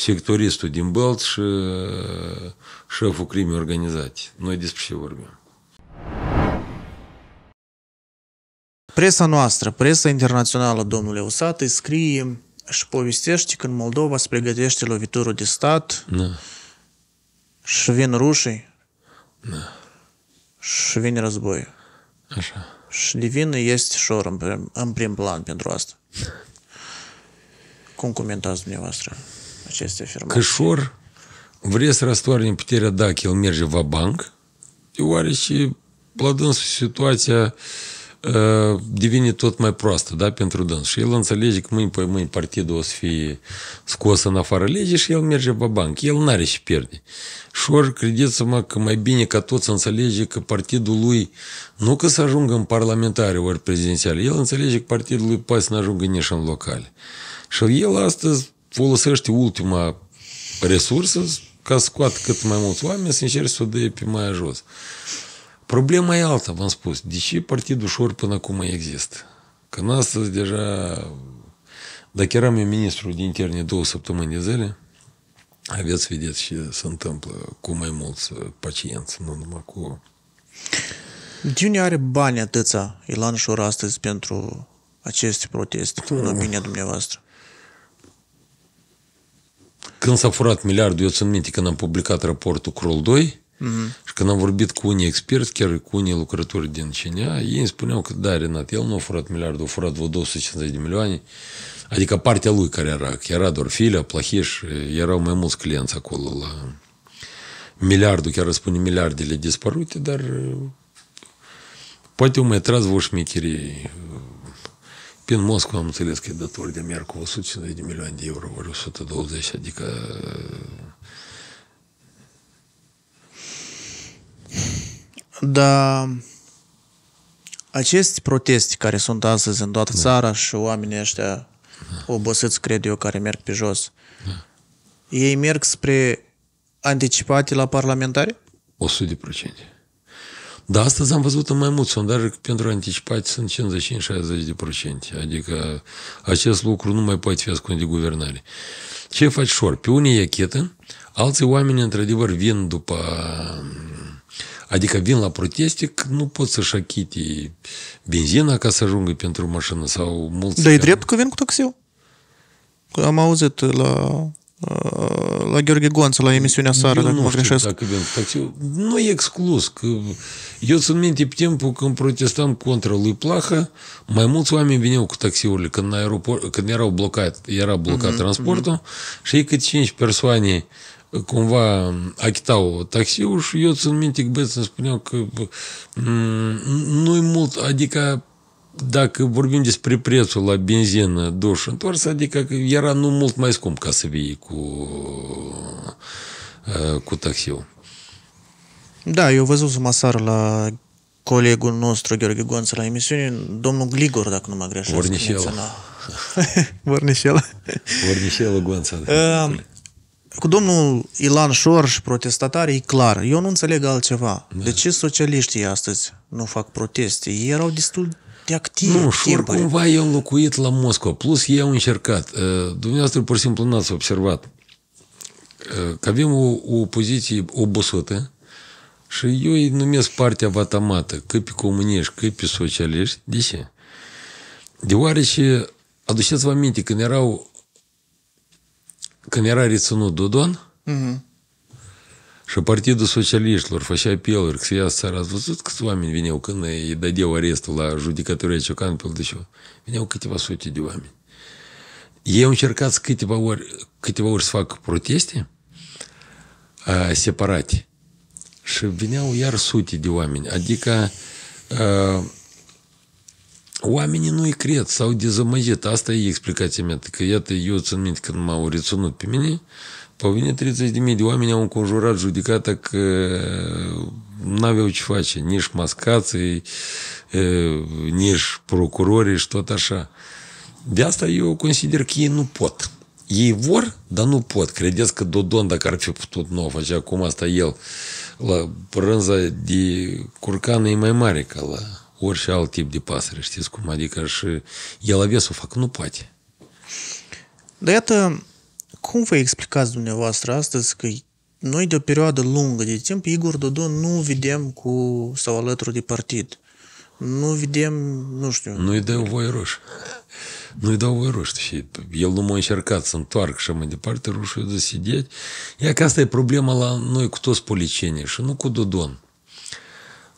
сектористу Димбалтш, шефу крімі організації, ну і армію.
Presa noastră, presa internațională, domnule Usat, îi scrie și povestește că în Moldova se pregătește loviturul de stat da. și vin rușii da. și vine război. Așa. Și devine este șor în prim, în prim plan pentru asta. Cum comentați dumneavoastră? Aceste afirmații.
Că șor vreți să răstoarne puterea dacă el merge va banc, deoarece la dânsul situația uh, devine tot mai proastă da, pentru dâns. Și el înțelege că mâini pe mâini partidul o să fie scos în afară legii și el merge pe banc. El n-are și pierde. Și ori credeți-mă că mai bine ca tot să înțelege că partidul lui nu că să ajungă în parlamentare ori prezidențiale, el înțelege că partidul lui poate să nu ajungă nici în locale. Și el astăzi folosește ultima resursă ca să scoată cât mai mulți oameni, să încerce să o dea pe mai jos. Problema e alta, v-am spus. De ce partidul șor până acum există? Că în astăzi deja... Dacă eram eu ministru de interne două săptămâni de zile, aveți vedeți ce se întâmplă cu mai mulți pacienți, nu numai cu...
De unde are bani atâția Ilan Șor astăzi pentru aceste proteste, în opinia dumneavoastră?
Când s-a furat miliardul, eu țin minte când am publicat raportul Crol 2 uh-huh. și când am vorbit cu unii experți, chiar cu unii lucrători din Cinea, ei îmi spuneau că, da, Renat, el nu a furat miliardul, a furat vreo 250 de milioane, adică partea lui care era, că era doar Filea, Plahiș, erau mai mulți clienți acolo la miliardul, chiar spune miliardele dispărute, dar poate o mai tras vreo șmecherie Prin Moscova am înțeles că e dator de mer cu 150 de milioane de euro, ori 120, adică
Da, aceste proteste care sunt astăzi în toată da. țara și oamenii ăștia da. obosiți, cred eu, care merg pe jos, da. ei merg spre anticipate la parlamentare?
100%. Dar astăzi am văzut în mai mult sondaje că pentru anticipați sunt 55-60%. Adică acest lucru nu mai poate fi ascuns de guvernare. Ce faci șor? Pe unii e chetă, alții oameni într-adevăr vin după Adică vin la proteste că nu pot să-și achite benzina ca să ajungă pentru mașină sau mulți... Dar e drept
că vin cu taxiul? Am auzit la
la Gheorghe Goanță, la emisiunea Sară, dacă mă greșesc. Dacă avem taxiul. Nu e exclus. Că eu sunt minte pe timpul când protestam contra lui Plaha, mai mulți oameni veneau cu taxiurile când, aeroport, când erau blocat, era blocat mm-hmm, transportul mm-hmm. și ei cât cinci persoane cumva achitau taxiul și eu țin minte că băieții îmi spuneau că nu e mult, adică dacă vorbim despre prețul la benzină, duș, întors, adică era nu mult mai scump ca să vii cu, cu taxiul. Da, eu
văzusem aseară la colegul nostru, Gheorghe Gonță, la emisiune, domnul Gligor, dacă
nu mă greșesc. Vornișelă. Vornișelă. Vornișelă Gonță. Uh,
cu domnul Ilan Șor și protestatare e clar. Eu nu înțeleg altceva.
Da. De ce socialiștii astăzi nu fac proteste? Ei erau destul
activ. Nu, și cumva
e înlocuit la Moscova. Plus ei au încercat. Dumneavoastră pur și simplu n-ați observat că avem o, o poziție obosită și eu îi numesc partea vatamată, că pe comuniști, că pe socialiști. De ce? Deoarece, aduceți-vă aminte, când erau când era reținut Dodon, uh-huh și Partidul Socialiștilor făcea apeluri că se ia țara. Ați văzut câți oameni veneau când îi dădeau arestul la judecătoria Ciocan, pe de ceva? Veneau câteva sute de oameni. Ei au încercat câteva ori, câteva ori să facă proteste a, separate. Și veneau iar sute de oameni. Adică a, Oamenii nu-i cred, s-au dezamăgit. Asta e explicația mea. Că iată, eu țin minte când m-au reținut pe mine, Pe mine 30.000 de oameni au înconjurat judecata că n-aveau ce face, nici mascații, nici procurorii și tot așa. De asta eu consider că ei nu pot. Ei vor, dar nu pot. Credeți că Dodon, dacă ar fi putut, nu o făcea cum asta el. La rânza de curcană e mai mare ca la orice alt tip de pasăre, știți cum? Adică și el avea să o facă, nu poate.
Dar iată, Cum vă explicați dumneavoastră astăzi că noi de o perioadă lungă de timp Igor Dodon nu vedem cu sau alături de partid? Nu vedem, nu știu... Nu-i dau voie roș,
Nu-i dau voie roș. el nu m-a încercat să întoarcă și mai departe, rușul de sedeți. Ea că asta e problema la noi cu toți policienii și nu cu Dodon.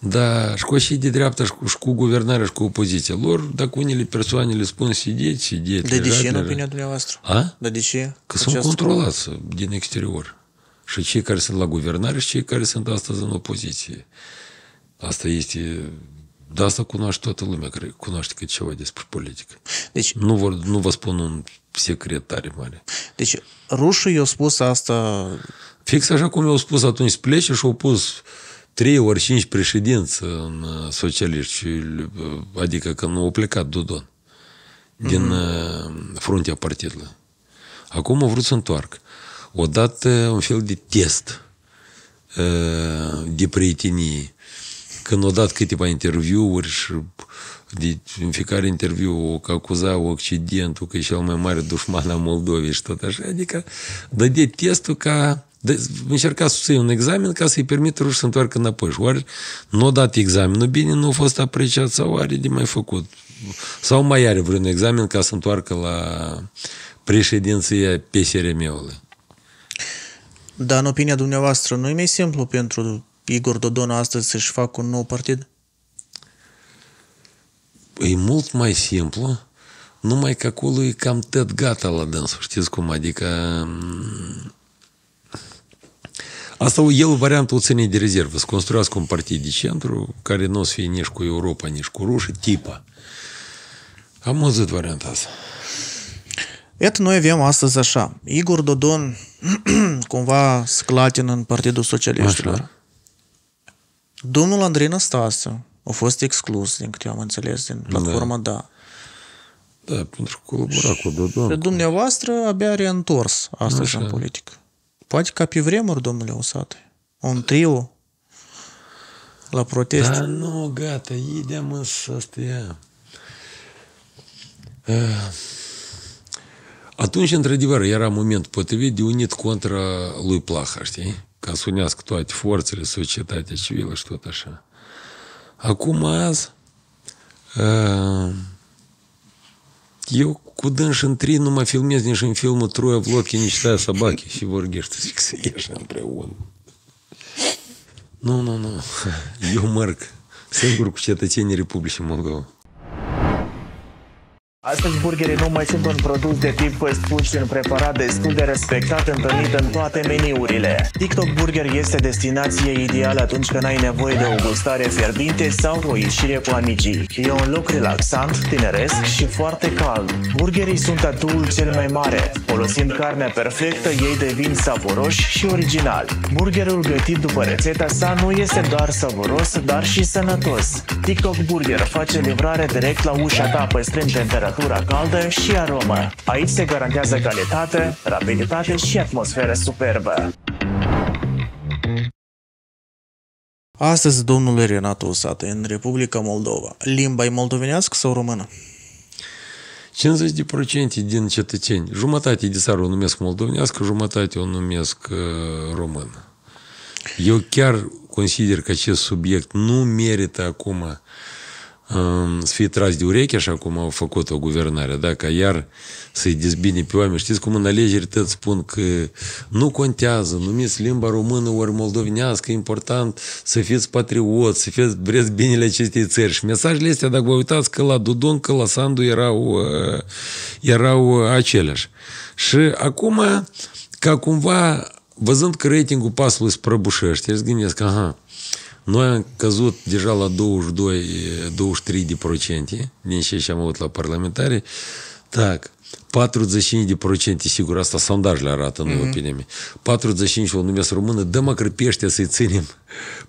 Da, și cu și de dreapta, și cu, și cu guvernarea, și cu opoziția lor, dacă unele persoane le spun sideți, sideți. Dar de ce, în opinia dumneavoastră? A?
Dar de ce? Că sunt controlați
din exterior. Și cei care sunt la guvernare și cei care sunt astăzi în opoziție. Asta este de asta cunoaște toată lumea care cunoaște cât ceva despre politică. Deci, nu, vor, nu vă spun un secret tare mare. Deci rușul i-a spus asta... Fix așa cum i-au spus atunci, plece și au pus uh, trei ori cinci președinți în uh, socialiști, uh, adică când au plecat Dodon din mm-hmm. fruntea partidului. Acum au vrut să întoarcă. O dat un fel de test de prietenie. Când au dat câteva interviuri și de, în fiecare interviu o că acuza Occidentul că e cel mai mare dușman al Moldovei și tot așa, adică de testul ca încerca să iei un examen ca să-i permită ruși să întoarcă înapoi. Și oare nu a dat examenul bine, nu a fost apreciat sau are de mai făcut? Sau mai are vreun examen ca să întoarcă la președinția PSRM-ului?
Da, în opinia dumneavoastră, nu e mai simplu pentru Igor Dodon astăzi să-și facă un nou partid? E
păi mult mai simplu, numai că acolo e cam tăt gata la dânsul, știți cum, adică Asta el variantul ține de rezervă, să construiască un partid de centru care nu o să fie nici cu Europa, nici cu rușii, tipa. Am văzut varianta asta. Iată, noi avem astăzi așa. Igor Dodon
cumva sclatină în Partidul Socialiștilor. Domnul Andrei Năstase a fost exclus, din câte am înțeles, din da. platforma Da. da.
Da, pentru că colabora cu Dodon. Și
dumneavoastră abia reîntors astăzi Așa. în politică. Poate ca pe vremuri, domnule Usată. Un trio la protest. Da,
nu, gata, idem în asta ă, Atunci, într-adevăr, era moment potrivit de unit contra lui Plaha, știi? Ca să unească toate forțele, societatea civilă și tot așa. Acum, azi, ă, eu Куда Кудашин тринум а филмезнішым фільму трое в лодке не читая собаки прям Ну ну ну Юмарк Сенгурк чья-то тени Республики Молдова
Astăzi, burgerii nu mai sunt un produs de tip fast food, ci un preparat destul de respectat întâlnit în toate meniurile. TikTok Burger este destinație ideală atunci când ai nevoie de o gustare fierbinte sau o ieșire cu amicii. E un loc relaxant, tineresc și foarte cald. Burgerii sunt atul cel mai mare. Folosind carnea perfectă, ei devin savoroși și originali. Burgerul gătit după rețeta sa nu este doar savuros, dar și sănătos. TikTok Burger face livrare direct la ușa ta păstrând temperatura temperatura caldă și aromă. Aici se garantează calitate, rapiditate și atmosferă superbă. Astăzi, domnule Renato Usate, în Republica Moldova, limba e moldovenească sau română?
50% din cetățeni, jumătate de țară o numesc moldovenească, jumătate o numesc uh, română. Eu chiar consider că acest subiect nu merită acum să fie tras de ureche, așa cum au făcut-o guvernarea, da? ca iar să-i dezbine pe oameni. Știți cum în alegeri tot spun că nu contează, numiți limba română ori moldovenească, important să fiți patriot, să fiți, vreți binele acestei țări. Și mesajele astea, dacă vă uitați că la Dudon, că la Sandu erau, erau aceleași. Și acum, ca cumva, văzând că ratingul pasului se prăbușește, îți gândesc, aha, Noia căzut deja la 22, 23 de procente din ce și am avut la parlamentare. Так, 45% sigur, asta sondajele arată, nu mm-hmm. opinia mea. 45% o numesc română, dă măcar pește să-i ținem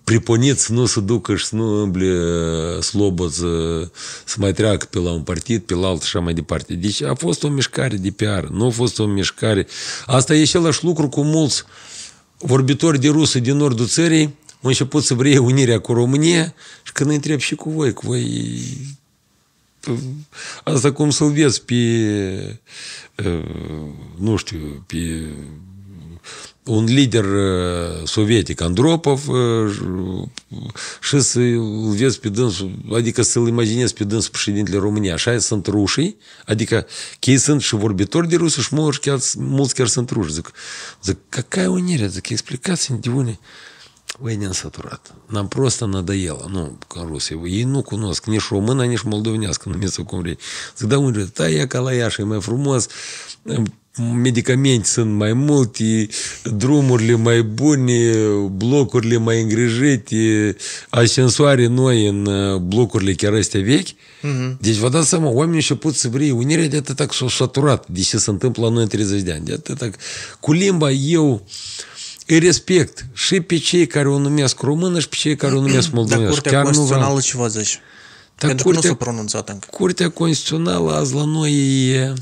priponiți, nu să ducă și să nu îmble slobăț, să mai treacă pe la un partid, pe la altul și așa mai departe. Deci a fost o mișcare de PR, nu a fost o mișcare. Asta e același lucru cu mulți vorbitori de rusă din nordul țării, Mun și pot să vrei unirea cu România și când îi întreb și cu voi, cu voi asta cum să-l vezi pe, nu știu, pe un lider sovietic, Andropov, și să-l vezi pe dânsul, adică să-l imaginezi pe dânsul președintele României. Așa sunt rușii, adică ei sunt și vorbitori de rusă și mulți chiar, mulți chiar sunt ruși. Zic, zic, какая унирия, zic, explicați-mi de unii. Войнян сатурат. Нам просто надоело. Ну, корус его. Ейнук у нас, кнешо, мы на ниш молдовняск на мецуком речь. Когда он говорит, та я калаяш, и мой фрумос, эм, сын май мулти, друмурли май буни, блокурли май ингрижети, и сенсуари ноин э, блокурли керастя век. Здесь вода сама, у меня еще путь сибри, у нее, это так сатурат, десятым планой трезать день. Это так, кулимба ел... Ев îi respect și pe cei care o numesc română și pe cei care o numesc moldovenești. Dar Curtea Chiar Constituțională nu ce vă zici? Dar Pentru curtea, că nu s-a pronunțat încă. Curtea Constituțională azi la noi e...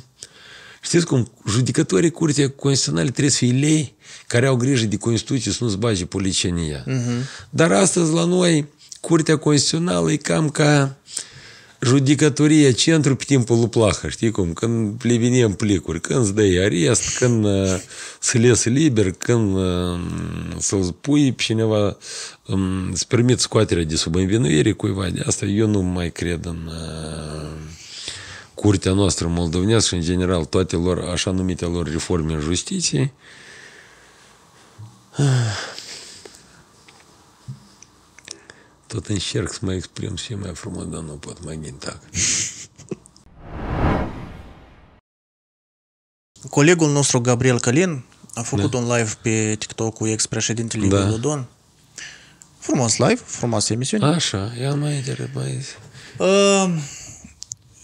Știți cum? Judecătorii Curții Constituționale trebuie să fie lei care au grijă de Constituție să nu-ți bage policienia. Uh-huh. Dar astăzi la noi Curtea Constituțională e cam ca... Uh, judicătorie centru pe timpul lui plahă, știi cum? Când pleviniem plicuri, când îți dai arest, când uh, să liber, când uh, să-l pui pe cineva, um, îți permit scoaterea de sub învinuire cuiva. De asta eu nu mai cred în uh, curtea noastră moldovenească și în general toate lor, așa numite lor reforme în justiție. Ah. tot încerc să mă exprim și mai frumos, dar nu pot, mai ghinta. Colegul nostru, Gabriel Călin, a făcut
da. un live pe TikTok cu ex-președintele da. Dodon. Frumos live, frumoasă emisiune. Așa, ia mai întrebări. Uh, ă,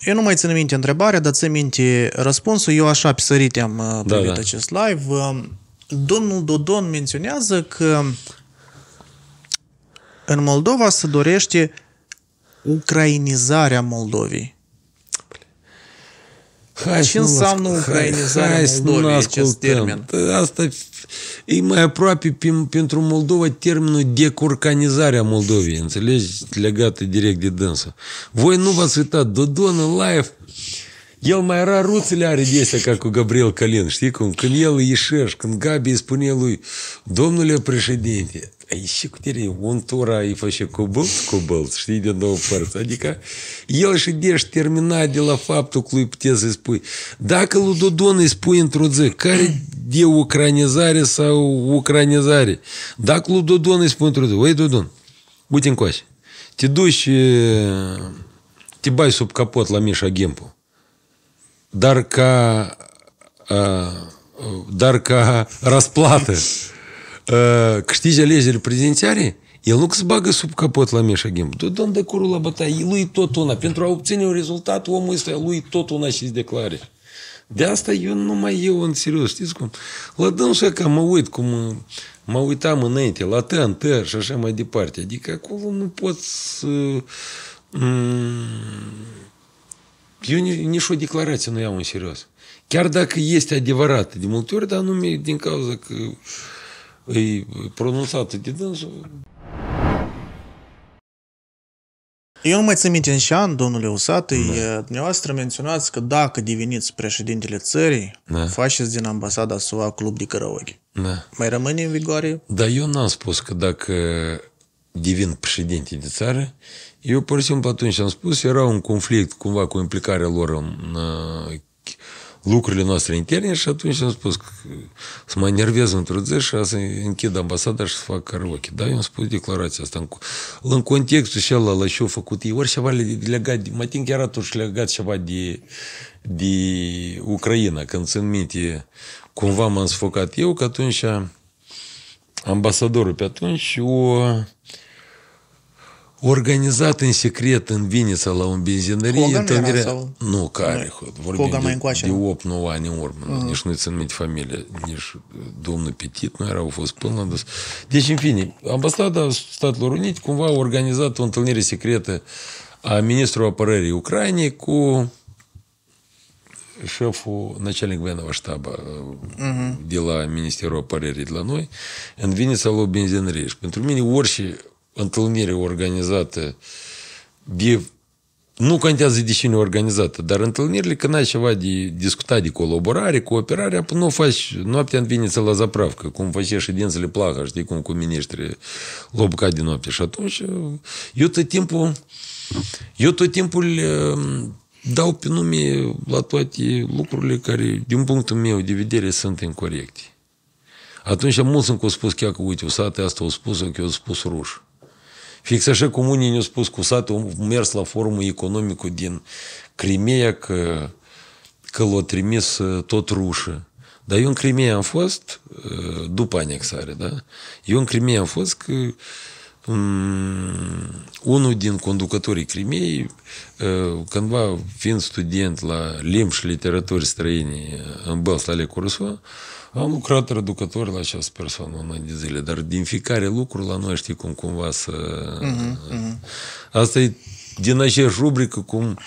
eu nu mai țin minte întrebarea, dar țin minte răspunsul. Eu așa pisărit am ă, da, privit da. acest live. Ă, domnul Dodon menționează că uh, în Moldova se dorește ucrainizarea Moldovei. Hai Ce înseamnă ucrainizarea Moldovei, acest termen? Asta
e mai aproape pentru Moldova termenul decurcanizarea Moldovei, înțelegi? Legată direct de dânsă. Voi nu v-ați uitat, Dodon live el mai era ruțele are de ca cu Gabriel Calin, știi cum? Când el ieșești, când Gabi îi spune lui, domnule președinte, еще ктерей вон тура и вообще кубыл кубыл шли до парца дика елши деш термина дела фапту клуб тез испуй да колудодон испуин трудзы кари де в укранизаре са в укранизаре да колудодон испуин трудзы вей додон бутин кось э, бай тибай капот ламиша гемпу дарка э, э, дарка расплаты câștigi alegerile prezidențiare, el nu că se bagă sub capăt la Meșa Ghim. Dă de curul la bătaie, lui tot una. Pentru a obține un rezultat, omul este lui tot una și declare. De asta eu nu mai eu în serios, știți cum? La dânsul că mă uit cum mă uitam înainte, la tăn, tăr și așa mai departe. Adică acolo nu pot să... Eu nici o declarație nu iau în serios. Chiar dacă este adevărat de multe ori, dar nu din cauza că îi pronunțată de dânsul.
Eu nu mai țin minte în ce an, domnule Usatăi, da. Eh, dumneavoastră menționați că dacă deveniți președintele țării, da. faceți din ambasada SUA club de karaoke. Da. Mai rămâne în vigoare?
Da, eu n-am spus că dacă devin președinte de țară, eu pur și simplu atunci am spus, era un conflict cumva cu implicarea lor în uh, lucrurile noastre interne și atunci am spus că să mă enervez într-o zi și să închid ambasada și să fac karaoke. Da, eu am spus declarația asta. În, în contextul și ăla la ce au făcut ei, ori ceva legat, de, mă tin că era legat ceva de, de Ucraina, când țin minte cumva m-am sfocat eu, că atunci ambasadorul pe atunci o Organizat în secret în Vinița la un benzinărie Hogan întâlnirea... Era, sau... Nu, Carihot. Vorbim Hogan de, mai încoace. de 8-9 ani în urmă. Mm. Nici nu-i țin minte familie. Nici domnul Petit nu era, au fost până la dus. Deci, în fine, ambasada Statelor Unite cumva a organizat o întâlnire secretă a ministrului apărării Ucrainei cu șeful, начальник военного штаба uh-huh. de la Ministerul Apărării de la noi, în Vinița lui Benzinărie. Și pentru mine orice întâlnire organizată de nu contează de cine organizată, dar întâlnirile când ai ceva de discutat de colaborare, cooperare, apoi nu faci noaptea în vine la zapravcă, cum faci și dințele placă, știi, cum cu miniștri lobca din noapte. Și atunci eu tot timpul, eu tot timpul uh, dau pe nume la toate lucrurile care, din punctul meu de vedere, sunt incorrecte. Atunci mulți încă au spus chiar că, uite, o sate asta au spus că eu au spus ruși. Fix exact așa cum unii ne-au spus cu satul, mers la forumul economicul din Crimea că, că l-a trimis uh, tot rușă. Dar eu în Crimea am fost, uh, după anexare, da? Eu în Crimea am fost că um, unul din conducătorii Crimeei, uh, cândva fiind student la limbi și literaturi străine în Belstale Cursoa, am lucrat răducător la această persoană un an de zile, dar din fiecare lucru la noi știi cum cumva să... Uh-huh, Asta e din aceeași rubrică cum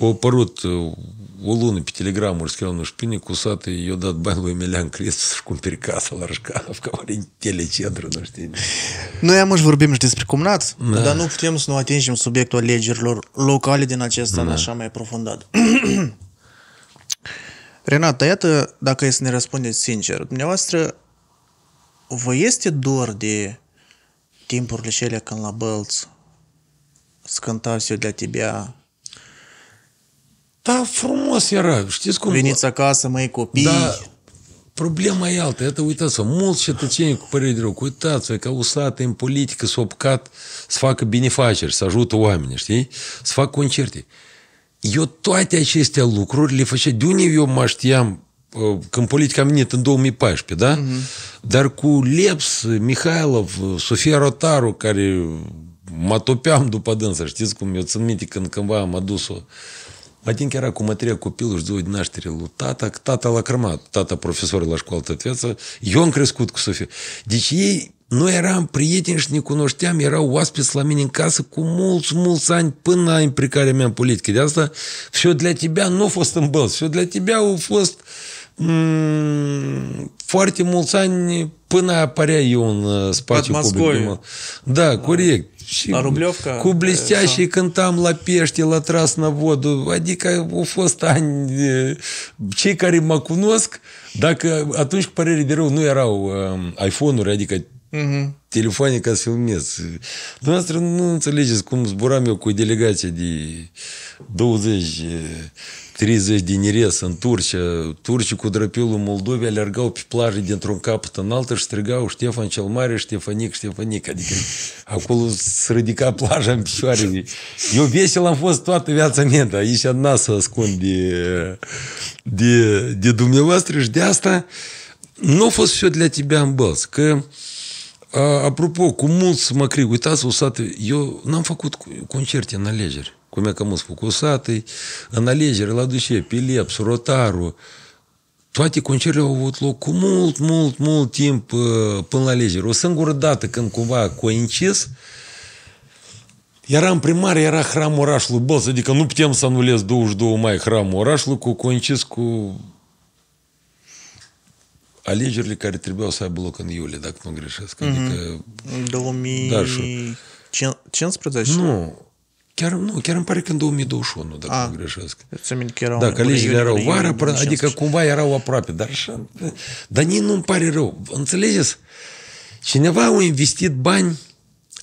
a apărut uh, o lună pe telegramuri scriau nu șpine, cu sate, i-a dat bani lui Emilian Cristu să-și cumpere casă la Rășcanov, ca în telecentru, nu știi.
Noi am vorbim și despre cumnați, da. dar nu putem să nu atingem subiectul alegerilor locale din acest an da. așa mai profundat. Renata, iată, dacă e să ne răspundeți sincer, dumneavoastră, vă este dor de timpurile cele când la bălți scântați eu de tibia, da, frumos era. Știți cum... Veniți acasă, mai copii. Da,
problema e alta. Iată, uitați-vă, mulți cetățeni cu părere de rău, uitați-vă că usate în politică s-au apucat să facă binefaceri, să ajută oamenii, știi? Să facă concerte. Eu toate aceste lucruri le făceam. De unde eu mă știam uh, când politica a venit în 2014, da? Uh-huh. Dar cu Leps, Mihailov, Sofia Rotaru, care mă topeam după dânsă, știți cum? Eu țin minte când cândva am adus-o Matinca era cu mătria copilul și două din naștere lui tata, că tata l-a crămat, tata profesor la școală tăteață, eu am crescut cu Sofia. Deci ei Nu eram prieteni și ne cunoșteam, erau oaspeți la mine în casă cu mulți, mulți ani, până ani pe care mi-am pulit. De asta, și eu de la nu a fost în bălți, și eu de la au fost foarte mulți ani până apărea eu în spațiu public. Da, corect. Și la Rubliovca? Cu blestea și cântam la pește, la tras na vodu. Adică au fost ani... Cei care mă cunosc, dacă atunci, cu părere de rău, nu erau um, iPhone-uri, adică Uhum. Telefonica Filmeț. Dumneavoastră nu înțelegeți cum zburam eu cu o delegație de 20 30 din Ires în Turcia. Turcii cu drăpilul Moldovei alergau pe plaje dintr-un capăt în altă și strigau Ștefan cel Mare, Ștefanic, Ștefanic. Adică acolo se ridica plaja în picioare. Eu vesel am fost toată viața mea, dar aici n să ascund de, de, de dumneavoastră și de asta nu a fost все для тебя în bălți. Că A, apropo, cu mulți mă crig, uitați, usate, eu n-am făcut concerte în alegeri, cum e că mulți fac usate, în alegeri, la Dușe, Pileps, Rotaru, toate concertele au avut loc cu mult, mult, mult timp până la alegeri. O singură dată când cumva coincis, eram primar, era hramul orașului Bălți, adică nu putem să anulez 22 mai hramul orașului cu coincis cu alegerile care trebuiau să aibă loc în iulie, dacă nu greșesc. Adică... 2015? Nu, chiar, nu, chiar îmi pare că în 2021, dacă A, ah. nu greșesc. că erau dacă alegerile erau vara, adică cumva erau aproape, dar așa, dar nici nu-mi pare rău. Înțelegeți? Cineva a investit bani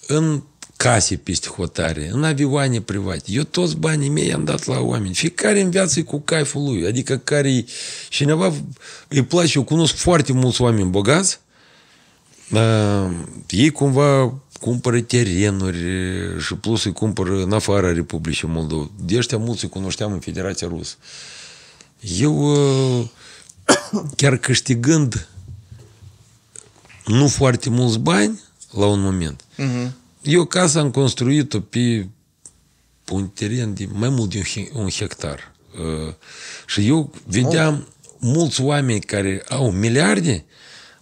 în case peste hotare, în avioane private. Eu toți banii mei am dat la oameni. Fiecare în viață e cu caiful lui. Adică care cineva îi place. Eu cunosc foarte mulți oameni bogați. ei cumva cumpără terenuri și plus îi cumpără în afara Republicii Moldova. De ăștia mulți îi cunoșteam în Federația Rusă. Eu uh, chiar câștigând nu foarte mulți bani la un moment, uh-huh eu casa am construit-o pe un teren de mai mult de un hectar. Uh, și eu vedeam oh. mulți oameni care au miliarde,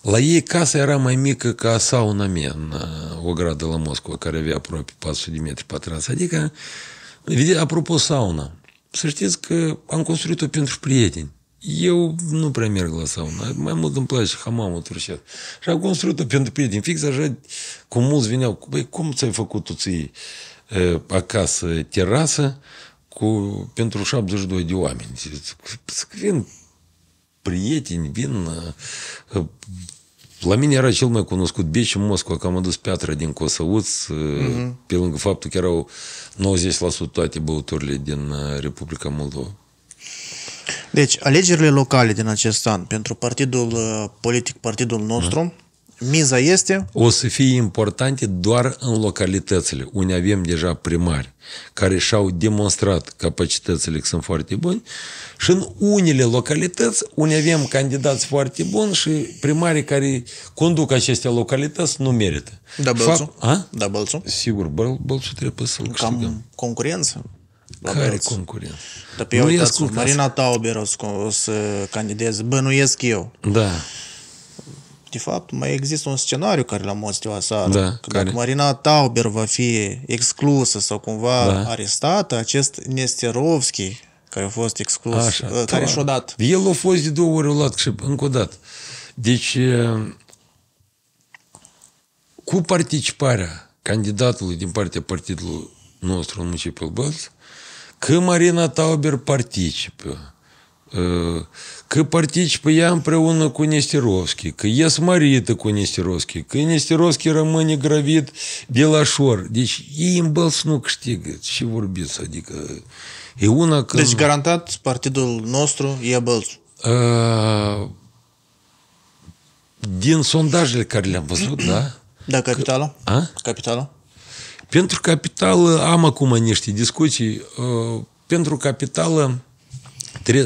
la ei casa era mai mică ca sauna mea în uh, ogradă la Moscova, care avea aproape 400 de metri pătrați. Adică, apropo, sauna. Să știți că am construit-o pentru prieteni. Eu nu prea merg la sauna. Mai mult îmi place hamamul turcesc. Și am construit-o pentru prieteni. Fix așa, cum mulți veneau. Băi, cum ți-ai făcut tu ții acasă terasă cu, pentru 72 de oameni? Păi, vin prieteni, vin... La mine era cel mai cunoscut Beci în Moscova, că am adus piatra din Cosăuț, mm-hmm. pe lângă faptul că erau 90% toate băuturile din Republica Moldova.
Deci, alegerile locale din acest an pentru partidul uh, politic, partidul nostru, da. miza este...
O să fie importante doar în localitățile unde avem deja primari care și-au demonstrat capacitățile că sunt foarte buni și în unele localități unde avem candidați foarte buni și primarii care conduc aceste localități nu merită. Da, Bălțu? Fapt, a? Da, Bălțu? Sigur, Bălțu trebuie să-l Cam concurență? Care concurență. Dar pe nu uitați, da, Marina
Tauber o să candideze, bănuiesc eu. Da. De fapt, mai există un scenariu care l a mostit eu aseară. Da, că care? dacă Marina Tauber va fi exclusă sau cumva da. arestată, acest Nesterovski, care a fost exclus, Așa, ă, care și-a dat.
El a fost de două ori luat și încă o dată. Deci, cu participarea candidatului din partea partidului nostru, în Municipal Bălți, К Марина Таубер партичипе. Э, к партичпиям преуна Кунестеровский, к ес Марита Кунестеровский, к Нестеровский Романе Гравит Белашор. дичь Дич, им был снук штига, чего рубиться дико. И уна... Дeci garantat partidul
nostru e Bălțu.
Din sondajele care le-am văzut, da? Da, capitala. A? Capitala. Pentru capitală am acum niște discuții. Uh, pentru capitală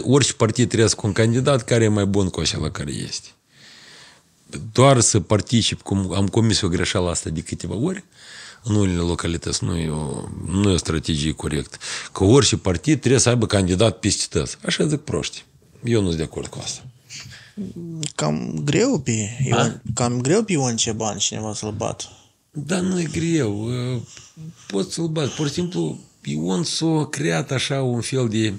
orice partid trebuie să un candidat care e mai bun cu așa la care este. Doar să particip, cum am comis o greșeală asta de câteva ori, în unele localități nu e o, nu e o strategie corectă. Că orice partid trebuie să aibă candidat peste tăți. Așa zic proști. Eu nu sunt de acord cu asta.
Cam greu pe Ion,
cam greu pe Ion Ceban cineva să-l bat. Dar nu e greu. Poți să-l bați. Pur și simplu, Ion s-a creat așa un fel de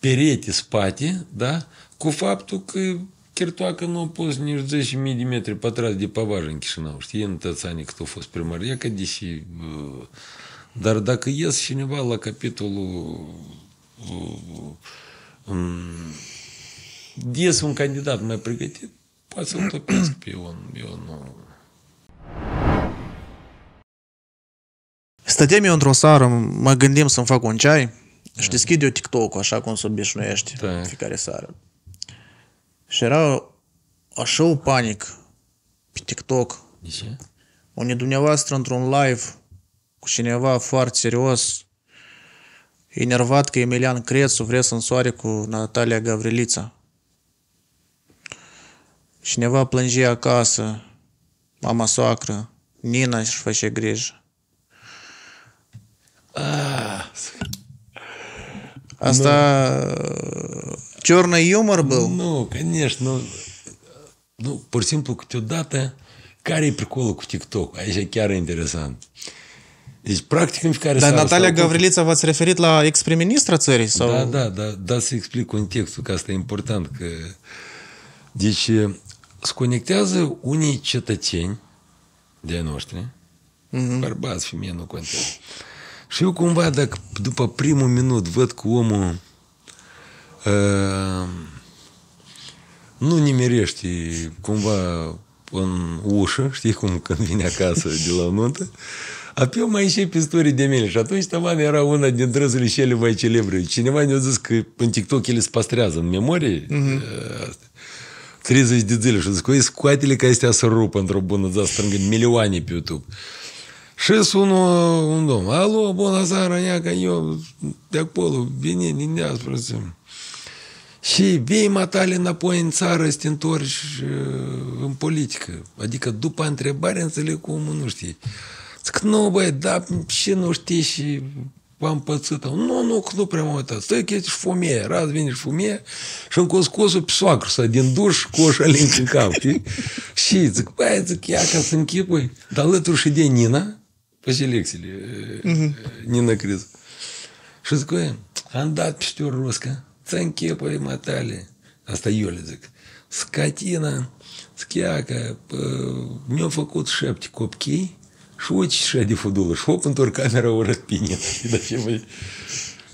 perete spate, da? Cu faptul că Chirtoacă nu a pus nici 10.000 de metri pătrați de pavaj în Chișinău. Știi, în Tățani cât a fost primar, ea că deși... Dar dacă ies cineva la capitolul ies un candidat mai pregătit, poate să-l topesc pe Ion. Eu nu...
Stăteam eu într-o sară, mă gândim să-mi fac un ceai și da. deschid eu TikTok-ul așa cum se obișnuiește da. fiecare seară. Și era așa o panic pe TikTok. De ce? Unde dumneavoastră într-un live cu cineva foarte serios, enervat că Emilian Crețu vrea să însoare cu Natalia Gavrilița. Cineva plângea acasă, mama soacră, Nina își face grijă. Asta
Но... черный юмор был? Ну, конечно. nu, pur și simplu, câteodată, care-i pricolul cu TikTok? Aici e chiar interesant. Deci, practic, în fiecare Dar Natalia Gavrilița v-ați referit la ex-prim-ministra țării? Sau? Da, da, da, da, să explic contextul, că asta e important. Că... Deci, sconectează unii cetățeni de noștri, mm-hmm. bărbați, femei, nu contează. Și eu cumva, dacă după primul minut văd că omul uh, nu nimerește cumva în ușă, știi cum când vine acasă de la nuntă, apoi mai începe istorie de mele. Și atunci taman era una din drăzurile cele mai celebre. Cineva ne-a zis că în TikTok ele se pastrează în memorie. Mm-hmm. Uh, 30 de zile și zic, scoatele că astea să rup într-o bună zi, strângă milioane pe YouTube. Și sună un domn, alo, bună seara, neaca, eu de acolo, vine din deasupra. Și vii matale înapoi în țară, să te întorci în politică. Adică după întrebare înțeleg cum nu știi. Zic, nu băi, da, și nu știi și Вам пампацитом. Ну, ну, кто прямо это? Так Стойки в уме, развинешь в уме. Шинкос косу псвакрус один душ, коша линкин капки. Щи, цикпай, цикяка, цинкипой. Дал эту шиде Нина, поселектили э, э, Нина Крис. Что такое? Андат пстер руска. Цинкипой мотали. Остаёлизик. Скотина. Скяка. нем факут шепти копки. Що діфудули, що пантор камера пинет, ты воротпіні.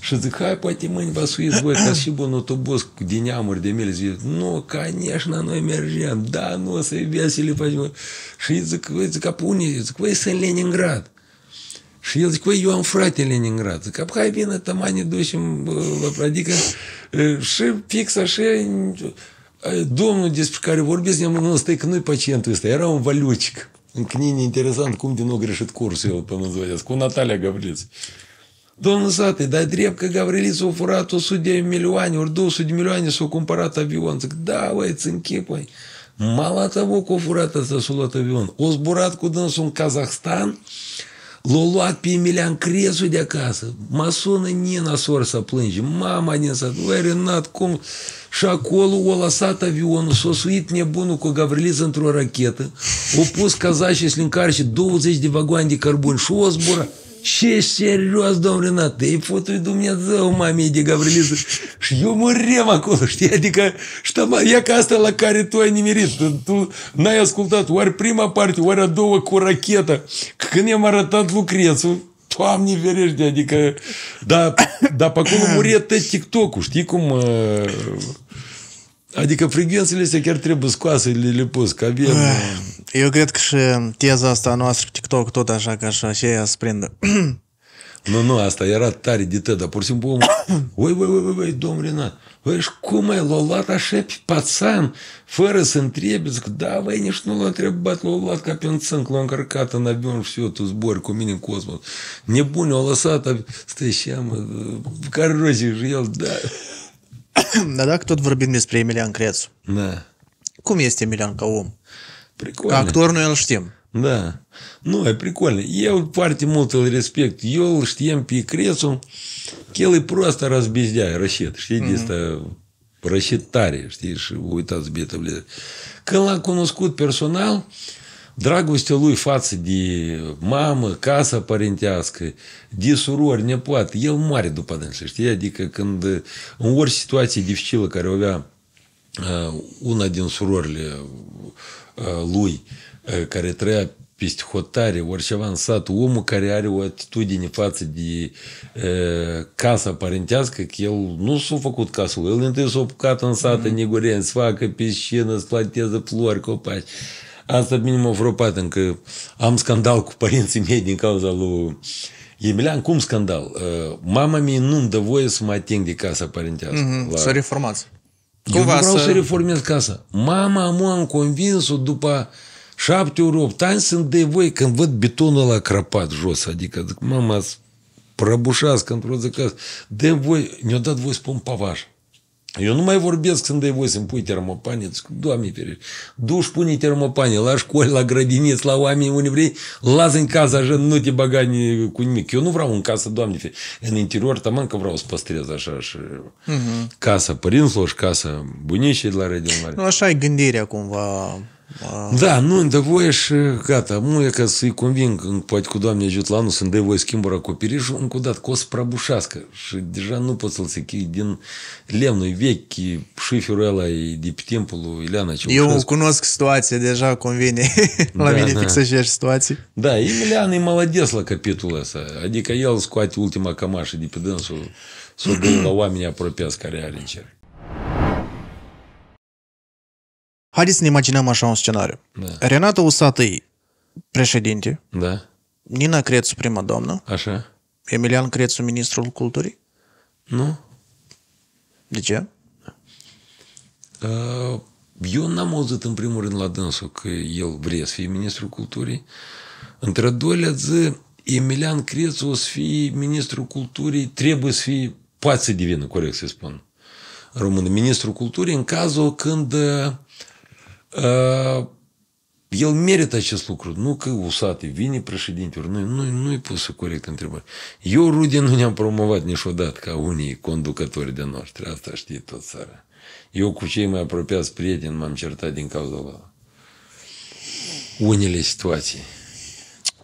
Шадыхай патимань вас извой, спасибо, но то боск денямур звезд. Ну, конечно, но мержем, да, но ну, весели патимань. Шидзак капуни, заквейся Ленинград. Шидзак вы юам фрате Ленинград. Закапхай вина они дощем вапрадика. Э, э, ши пикса ши э, дом, ну, здесь пшкари ворбез, не могу стыкнуть по ченту, я рам валютчик. Книги интересант, кум дино решит курс, его по называется. А Ку Наталья Гаврилиц. Дон саты, да дрепка у фурату судей миллионе, урду судь миллионе, су кумпарат авион. Да, вай, цинки, Мало того, куфурата засулат авион. Озбурат кудан сун Казахстан, Казахстан, L-a luat pe Emilian Cresu de acasă. Mă sună Nina sor să plânge. Mama din sat. Băi, Renat, cum? Și acolo o lăsat avionul, s-a suit nebunul cu Gavriliz într-o rachetă, o pus cazașii slincari și 20 de vagoane de cărbuni și o zburat. Шесть-серьез, domnule, te-ai fătut Dumnezeu, mamei de Gavriliță. Și eu murim acolo, știi? Adică, și ia ca asta la care tu ai nimerit. Tu n-ai ascultat ori prima parte, ori a doua cu racheta. Când i-am arătat lucrețul, Doamne ferește, adică, dar, dar pe acolo murie tot TikTok-ul, știi cum... Adică frecvențele astea chiar trebuie scoase, le, le pus, că
avem... Eu cred că și teza asta noastră pe TikTok tot așa ca și aceea se prindă.
Nu, nu, asta era tare de tă, dar pur și simplu omul, oi, oi, oi, oi, domn Renat, oi, și cum ai luat așa pe pațan, fără să întrebi, zic, da, voi, nici nu l-a întrebat, l-a luat ca pe un țânc, l-a încărcat în avion și eu, tu zbori cu mine în cosmos. Nebun, o lăsat, stai și mă, care rozi și el, da.
Dar dacă tot vorbim despre Emilian Crețu, da. cum este Emilian ca om?
Прикольно. А Акторную Элштем. Да. Ну, и прикольно. Я вот партии мутил респект. ел штем, пи, кресу. Келы просто разбездяй, расчет. Штидиста, угу. Э, рассчитари. Штидиш, уйтас, бета, блядь. Калак у нас кут персонал. Драгусти луи фацы ди мамы, каса парентяской, ди сурор не плат, ел мариду подальше, я ди как он э, вор ситуации девчила коровя Э, una din surorile э, lui э, care trăia peste hotare, oriceva în sat, omul care are o atitudine față de e, casa părintească, că el nu s-a făcut casul, el întâi s-a apucat în sat, mm-hmm. în mhm. Igureni, să facă piscină, să planteze flori, copaci. Asta minim o a vropat, încă am scandal cu părinții mei din cauza lui Emilian, cum scandal? Ă, mama mea nu-mi dă voie să mă ating de casa părintească. Mm-hmm. La... Să reformați. Cumva Eu nu vreau să... să reformez casa. Mama, mă, am convins-o după șapte ori, opt ani sunt de voi când văd betonul la crapat jos. Adică, zic, mama, prăbușească când o zi casă. De voi, ne-a dat voi spun pavaș. Eu nu mai vorbesc când dai voi să-mi pui termopane. Doamne ferește. Duș, pune termopane la școli, la grădiniți, la oameni unde vrei. Lasă în casă așa, nu te baga cu nimic. Eu nu vreau în casă, Doamne ferește. În interior, taman că vreau să păstrez așa și uh-huh. casa părinților și casa bunicii de la Radio Mare. Nu,
așa e gândirea cumva
Da, nu, îndevoie și gata. Nu e ca să-i conving, poate cu Doamne ajut la anul, să îndevoie schimbăra acoperișul, încă o dată, că o să prăbușească. Și deja nu poți să-l sechii din lemnul vechi, șiferul ăla e de pe timpul lui Ileana Ceaușescu. Eu cunosc situația,
deja convine la da, mine da. fix aceeași situații.
Da, Emilian e malades la capitolul ăsta. Adică el scoate ultima cămașă de pe dânsul, să o la oamenii apropiați care are în cer.
Haideți să ne imaginăm așa un scenariu. Da. Renata Usatăi, președinte. Da. Nina Crețu, prima doamnă. Așa. Emilian Crețu, ministrul culturii.
Nu. De ce? Ă, eu n-am auzit în primul rând la dânsul că el vrea să fie ministrul culturii. într doilea zi, Emilian Crețu o să fie ministrul culturii, trebuie să fie să divină, corect să spun. Român, ministrul culturii, în cazul când ă, Э, el merită acest lucru. Nu că usate, vine președintele. Noi, nu, nu-i pusă corect întrebări. Eu rudi nu ne-am promovat niciodată ca unii conducători de noștri. Asta știe tot țara. Eu cu cei mai apropiați prieteni m-am certat din cauza la unele situații.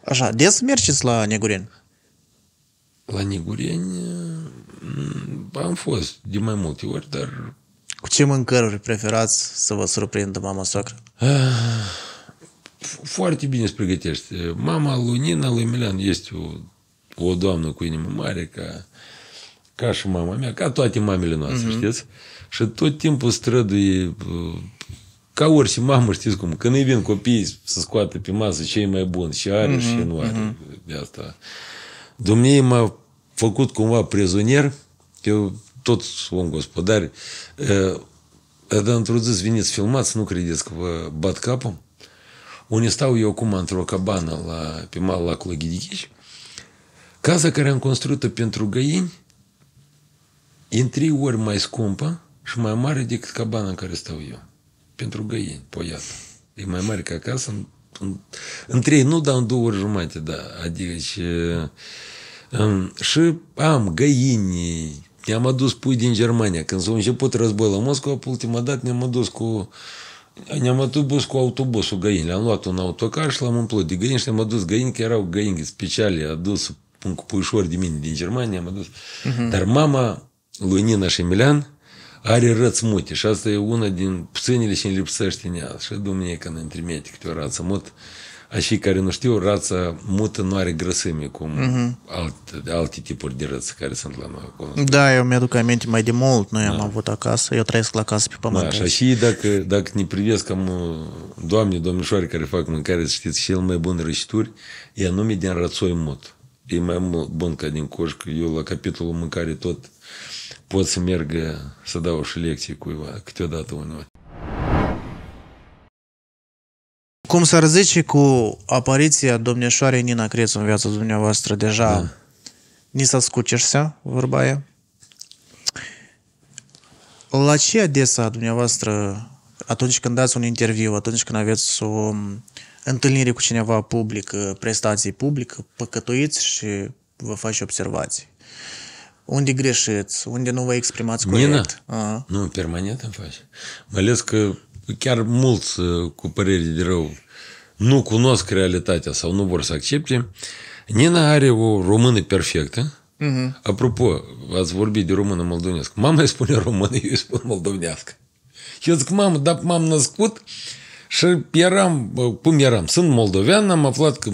Așa, des mergeți la Negureni? La Negureni mm, am fost de mai multe
ori, dar cu ce mâncăruri preferați să vă surprindă mama soacră? Ah,
foarte bine îți pregătește. Mama lui Nina, lui Milan, este o, o doamnă cu inimă mare, ca, ca și mama mea, ca toate mamele noastre, mm-hmm. știți? Și tot timpul străduie uh, ca orice mamă, știți cum, când îi vin copiii să scoată pe masă ce e mai bun, și are mm-hmm, și nu are. Mm-hmm. De asta. Dumnezeu m-a făcut cumva prezonier, eu toți om gospodari, dar într-o zi veniți filmați, nu credeți că vă bat capul. Unde stau eu acum într-o cabană la, pe mal lacului Ghidichiș, casa care am construit-o pentru găini, e în trei ori mai scumpă și mai mare decât cabana în care stau eu. Pentru găini, poiat. E mai mare ca casa, în, în, în trei, nu, dar în două ori jumate, da. Adică și, um, și am găini, Te-am adus pui din Germania. Când s-a început războiul la Moscova, pe ultima dată ne-am adus cu... Ne-am adus cu autobusul găini. Le-am luat un autocar și l-am umplut de găini și ne-am adus găini, că erau găini speciale adus un puișor de mine din Germania, am adus. Uh-huh. Dar mama lui Nina Șemilian are răți mute și asta e una din puținile și îmi lipsește în ea. Și dumne că ne trimite câte o rață mut. Uh, și care nu știu, rața mută nu are grăsime, cum uh-huh. Mhm. alte, alte tipuri de rață care sunt la noi acolo. Da,
eu mi-aduc aminte mai de mult, noi da. am avut acasă, eu trăiesc la casă pe da, pământ. Da, și
dacă, dacă ne privesc cam uh, doamne, domnișoare care fac mâncare, să știți, cel mai bun rășituri e anume din rațoi mut. E mai mult bun ca din coșcă. Eu la capitolul mâncare tot pot să merg uh, să dau și lecții cuiva câteodată uneori.
cum s-ar zice cu apariția domnișoarei Nina Crețu în viața dumneavoastră, deja da. ni s-a scucerșea vorba aia. La ce adesa dumneavoastră, atunci când dați un interviu, atunci când aveți o um, întâlnire cu cineva public, uh, prestații publică, păcătuiți și vă faci observații? Unde greșeți? Unde nu vă exprimați corect? Nina?
Nu, permanent îmi faci. Mai ales că chiar mulți cu păreri de rău nu cunosc realitatea sau nu vor să accepte. Nina are o română perfectă. Uh-huh. Apropo, ați vorbit de română moldovenească. Mama îi spune română, eu îi spun moldovenească. Eu zic, mamă, dar m-am născut și eram, cum eram, sunt moldovean, am aflat că,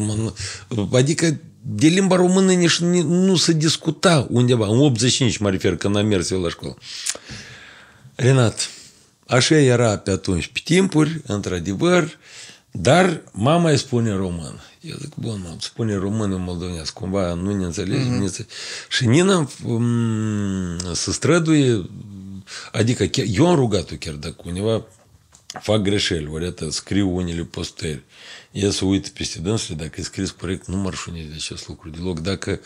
adică de limba română nici nu se discuta undeva. În 85 mă refer când am mers eu la școală. Renat, Așa era pe atunci, pe timpuri, într-adevăr, dar mama îi spune român. Eu zic, bun, mă, spune român în moldovenesc, cumva nu ne înțelegem. Mm-hmm. Ne... Și Nina m- mm, se străduie, adică chiar, eu am rugat-o chiar dacă cineva fac greșeli, ori atât, scriu unele posteri, e să uită peste dânsul, dacă e scris corect, nu mă de acest lucru deloc. Dacă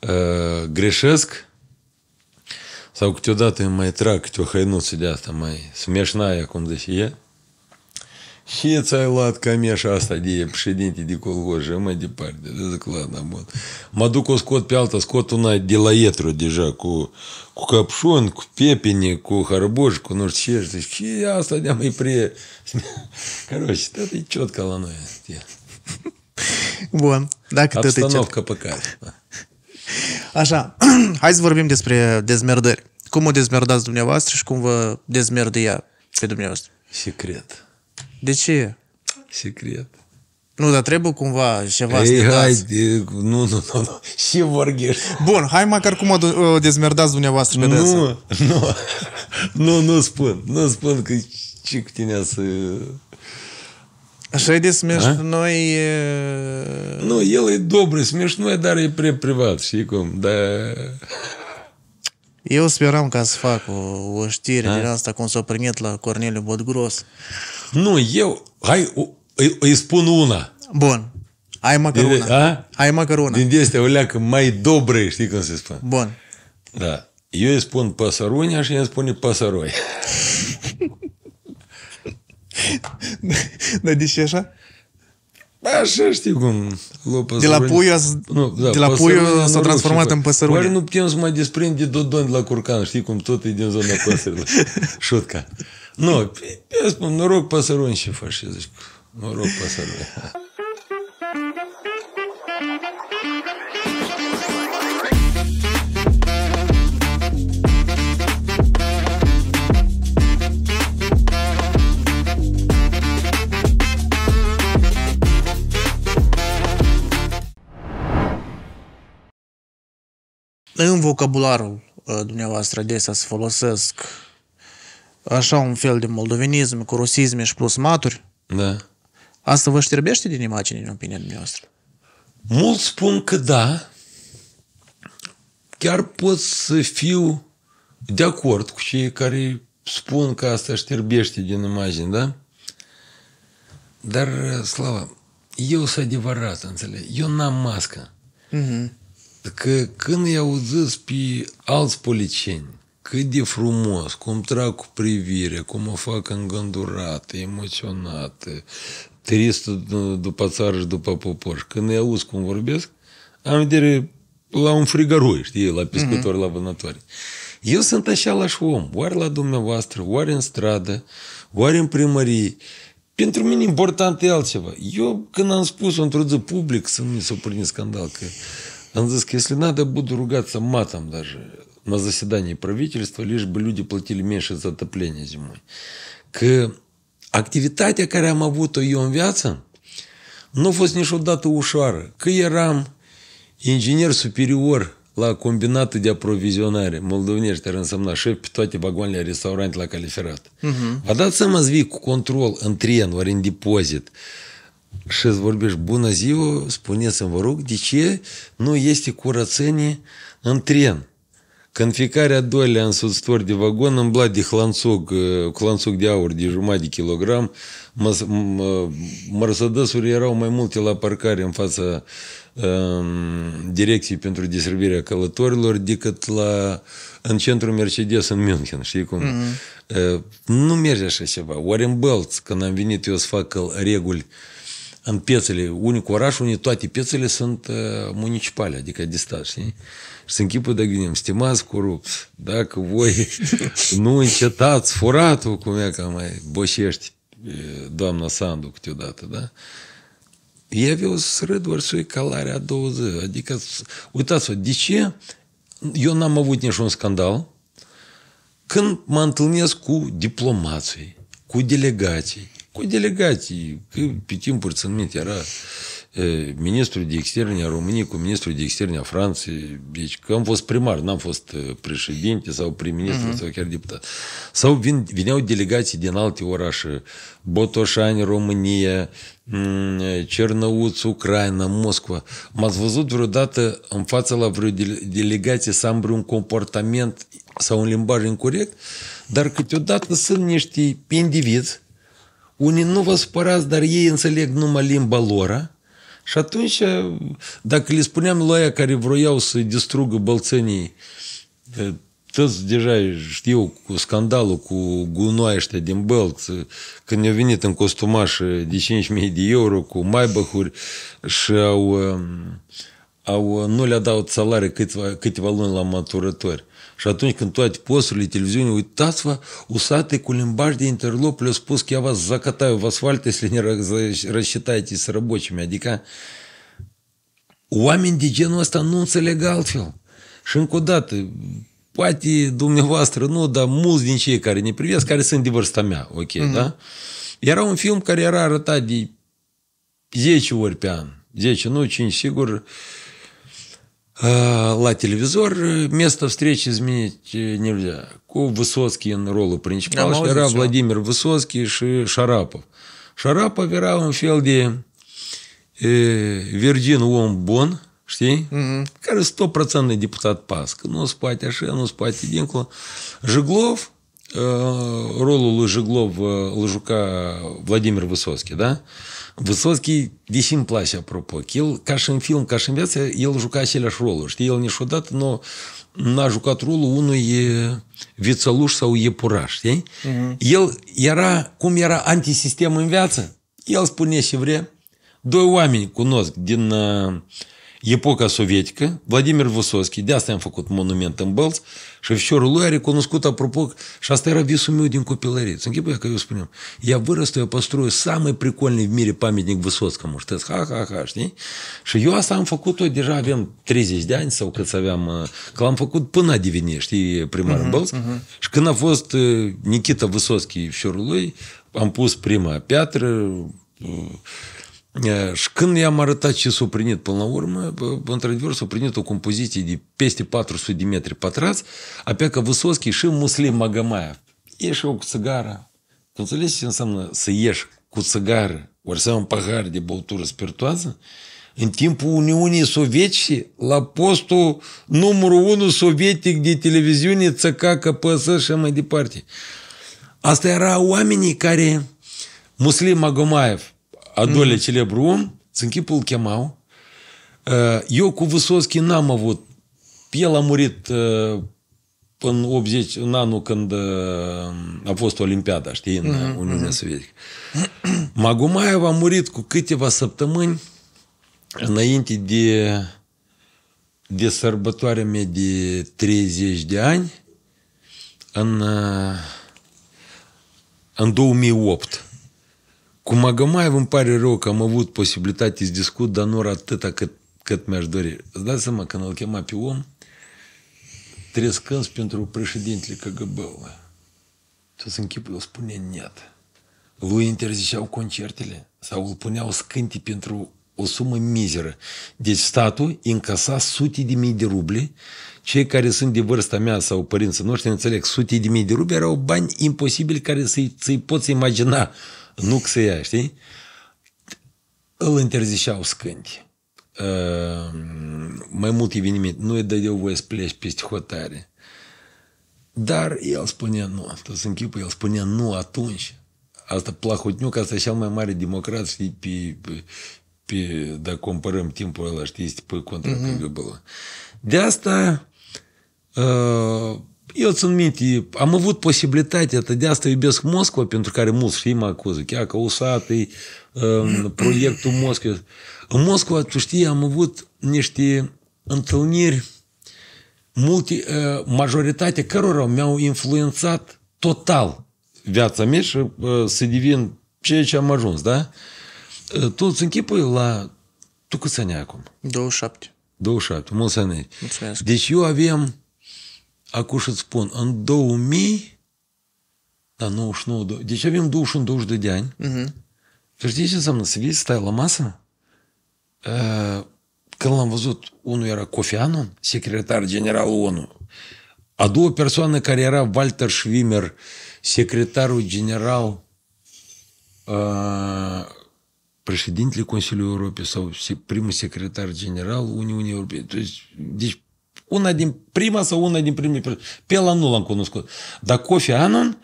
uh, greșesc, sauktiudātiem trakķu hainucidātamai smiešināja, kundas jie. Și ți-ai luat cameșa asta de președinte de colgojă, mai departe, de zic la nabot. Mă duc o scot pe alta, scot una de la etru deja, cu, cu căpșun, cu piepine, cu harboș, cu nu știu ce, zici, și asta de mai pre... Короче, это и четко ланой. Вон, да, как это четко. Обстановка пока.
Așa, hai să vorbim despre dezmerdări. Cum o dezmerdați dumneavoastră și cum vă dezmerde ea pe dumneavoastră? Secret. De ce? Secret. Nu, dar trebuie cumva ceva Ei, să hai,
de, nu, nu, nu, nu.
Și vorbim. Bun, hai măcar cum o dezmerdați dumneavoastră pe Nu, nu,
nu, nu spun. Nu spun că ce cu tine să Așa de смешной... А? Ну, el e добрый, смешной, dar e prea privat, știi cum, da... Eu speram ca să fac o,
o știre A? din asta, cum s-a primit la Corneliu Botgros. Nu, eu... Hai,
îi, îi spun una. Bun. Ai măcar din, una. A? Ai măcar una. Din este o leacă mai dobre, știi cum se spune. Bun. Da. Eu îi spun păsărunia și îi spune păsăroi. Dar de ce așa? Așa știi cum. De la puiul, nu, da, de la puiul s-a transformat în păsărune. Oare nu putem să mai de dodon de la curcan, știi cum tot e din zona păsărilor. Șutca. Nu, eu spun, noroc păsăruni și fașezi. Noroc păsăruni.
în vocabularul uh, dumneavoastră adesea să folosesc așa un fel de moldovenism cu rusisme și plus maturi,
da. asta vă șterbește din imagine, în opinia dumneavoastră? Mulți spun că da, chiar pot să fiu de acord cu cei care spun că asta șterbește din imagine, da? Dar, Slava, eu sunt adevărat, înțeleg. Eu n-am mască. Mm-hmm. Că când i auzit pe alți policieni, cât de frumos, cum trag cu privire, cum o fac îngândurată, emoționată, tristă după țară și după popor. Și când îi auzi cum vorbesc, am vedere la un frigărui, știi, la pescători, mm-hmm. la vânători. Eu sunt așa la om, oare la dumneavoastră, oare în stradă, oare în primărie. Pentru mine important e altceva. Eu când am spus într-o zi public să nu mi s-o scandal, că Данзиск, если надо, буду ругаться матом даже на заседании правительства, лишь бы люди платили меньше за отопление зимой. К активитате, care am avut-o eu în viață, nu a fost niciodată ușoară. Că eram inginer superior la combinatul de aprovizionare moldovnești, ar însemna șef pe toate vagoanele restaurante la califerat. Uh-huh. Vă dați seama, zvii cu control în tren, ori în depozit, uh, și îți vorbești bună ziua, spuneți-mi, vă rog, de ce nu este curățenie în tren? Când fiecare a doilea însuțitor de vagon îmbla de hlanțog, hlanțog de aur de jumătate de kilogram, mărăsădăsuri erau mai multe la parcare în fața um, direcției pentru deservirea călătorilor decât la, în centrul Mercedes în München, știi cum? Mm-hmm. Uh, nu merge așa ceva. Warren Belts, când am venit eu să fac reguli uh, în piețele, unii cu orașul, unii, toate piețele sunt municipale, adică distat, știi? Și să închipă de gândim, stimați corupți, dacă voi nu încetați furatul, cum e că mai boșești doamna Sandu câteodată, da? Ei aveau să râd vărsui calarea a doua zi. Adică, uitați-vă, de ce eu n-am avut niciun scandal când mă întâlnesc cu diplomații, cu delegații, Cu delegații, pe timpuri țin minte, era ministrul de externe a României cu ministrul de externe a Franței. Deci că am fost primar, n-am fost președinte sau prim-ministru uh-huh. sau chiar deputat. Sau vin, vineau delegații din alte orașe. Botoșani, România, Cernăuț, Ucraina, Moscova. M-ați văzut vreodată în fața la vreo delegație să am vreun comportament sau un limbaj incorrect, dar câteodată sunt niște indivizi Unii nu vă supărați, dar ei înțeleg numai limba lor. Și atunci, dacă le spuneam lui aia care vroiau să distrugă bălțenii, toți deja știu cu scandalul cu gunoaia ăștia din Bălț, când au venit în costumaș de 5.000 de euro cu maibăhuri și au, um, au, nu le-a dat salarii câteva, câteva luni la maturători. Și atunci când toate posturile televiziunii, uitați-vă, усатый кулембаш de interlop, плюс пуск, я вас закатаю в асфальт, если не рассчитаетесь с рабочими. Adică, oameni de genul ăsta nu înțeleg altfel. Și încă o dată, poate dumneavoastră nu, dar mulți din cei care ne privesc, care sunt de vârsta mea, ok, mm-hmm. da? Era un film care era arătat de 10 ori pe an. 10, nu, 5 sigur, uh, а, ла-телевизор, э, место встречи изменить э, нельзя. Высоцкий роллу принчипал, да, ну Шара Владимир Высоцкий, Ши, Шарапов. Шарапов веравым фелде э, Вирджин Уом Бон, штей, угу. кажется, стопроцентный депутат Паск. Ну, спать Аше, ну, спать Единкула. Жиглов, э, роллу Жиглов, э, Лужука Владимир Высоцкий, да? Высоцкий висим плащ апропо. El ca în film, ca și în viață, el juca aceleași roluri. Știi, el niciodată nu n-a jucat rolul unui vițăluș sau iepuraș. Știi? Uh-huh. El era, cum era antisistem în viață, el spune și vrea. Doi oameni cunosc din uh, epoca sovietică, Vladimir Vusoschi, de asta am făcut monument în Bălți, що вчора Ларіку на скута пропок шастера вісумі один купіларі. Це я как вспомнил. Я вырасту, я построю самый прикольный в мире памятник Высоцкому. Что это ха-ха-ха, что я сам факуту держав він 30 день са кацавям. Клам факут пына дивінеш, ти примаром був. Шканафост Никита Высоцкий вчора лой, ампус прима Пятр, Și când i-am arătat ce s-a primit până la urmă, într-adevăr s-a primit o compoziție de peste 400 de metri pătrați, apea că Vысоцкий și Muslim Magamaev. Ieși eu cu țigara. Înțelegi ce înseamnă să ieși cu țigară, ori să un pahar de băutură spiritoasă, în timpul Uniunii Sovietice, la postul numărul 1 sovietic de televiziune, țăca, căpăsă și mai departe. Asta era oamenii care, Muslim Magomaev, al doilea mm. celebru om, Eu cu Vысоцki n-am avut. El a murit în 80, în anul când a fost Olimpiada, știi, în mm-hmm. Uniunea Sovietică. Magumaev a murit cu câteva săptămâni înainte de, de sărbătoarea mea de 30 de ani în, în 2008. Cu Magămaev îmi pare rău că am avut posibilitate să discut, dar nu era atâta cât, cât mi-aș dori. Îți dați seama, când îl chema pe om, trescând pentru președintele KGB-ului. Ce să îl spune net. Lui interziceau concertele sau îl puneau scânti pentru o sumă mizeră. Deci statul încasa sute de mii de ruble. Cei care sunt de vârsta mea sau părinții noștri înțeleg, sute de mii de ruble erau bani imposibili care să-i, să poți imagina nu xea, știi? Îl interzișeau scânti. Uh, mai mult eveniment. Nu îi dădeau voie să pleci peste hotare. Dar el spunea nu. Tu să închipă, el spunea nu atunci. Asta Plahotniuc, asta e cel mai mare democrat, știi, pe, pe, pe dacă comparăm timpul ăla, știi, este pe contra mm-hmm. De asta uh, eu țin minte, am avut posibilitatea, de asta iubesc Moscova, pentru care mulți și mă acuză, chiar că usat e um, proiectul Moscovei. În Moscova, tu știi, am avut niște întâlniri multi, uh, majoritatea cărora mi-au influențat total viața mea și uh, să devin ceea ce am ajuns, da? Uh, tu îți închipui la... Tu câți ani acum? 27. 27, mulți ani. Mulțumesc. Deci eu aveam А кушать акушецпон андоуми, оно ну ушно ну, до. Дичавим душин душ до дянь. Твердите со мной, сидеть стояла масса. Э, Калам вазут уну яра кофеану, секретарь генералу ону. А до персоны карьера Вальтер Швимер, секретару генерал președintele Consiliului Europei sau primul secretar general Uniunii Europene. Deci unul din prima sau una din primele Pe la nu l-am cunoscut. Dar Kofi Annan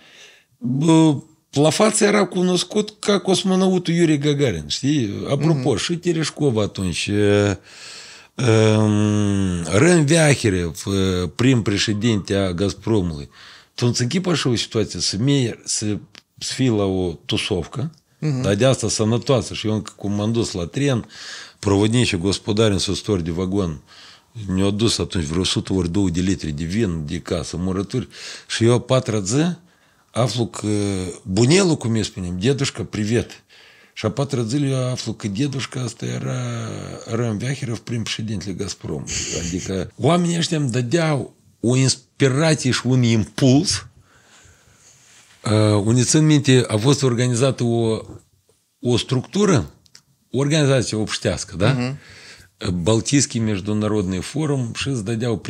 la față era cunoscut ca cosmonautul Yuri Gagarin, știi? Apropo, mm-hmm. și Tereșcov atunci, Рен Вяхерев, прим-președinte a Gazpromului. Tu înțeleg așa o situație, să, mie, să, să fii la o tусовcă, uh-huh. dar de asta sănătoasă. Și eu, cum m-am dus la tren, проводничий господарин со стор de vagon, uh, një dus atë në vërësu të vërdu u dilitri, di vjen, di kasë, më rëtër, shë jo patra dzë, афлук э, бунелу кумеспинем, дедушка, привет. Шапат Радзилю Афлук и дедушка стояра Рэм Вяхеров прим пшедентле Газпром. Адика. Вам не ждем дадяу у инспиратиш ун импульс. У неценменте э, а вот организату о структура, организация общтяска, да? Угу. Балтийский международный форум ще здадяв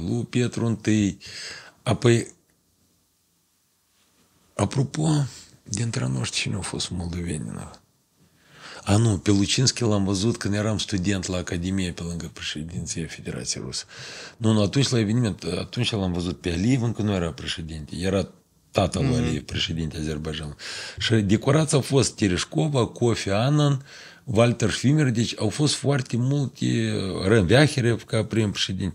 Лу Петрунтий. А по... Апропо Дентраношчина фос Молдовенина. А ну, Пелучинский ламбазут, канерам студент ла Академия Пеланга Președinție Федерации Рус. Ну, ну, atunci la eveniment, atunci l-am văzut pe Aliyev, încă nu era președinte, era tatăl mm-hmm. Aliyev, președinte Azerbaijan. Și decorația a fost Tereșcova, Kofi Walter Schwimmer, deci au fost foarte multe uh, Rănveahere ca prim președinte.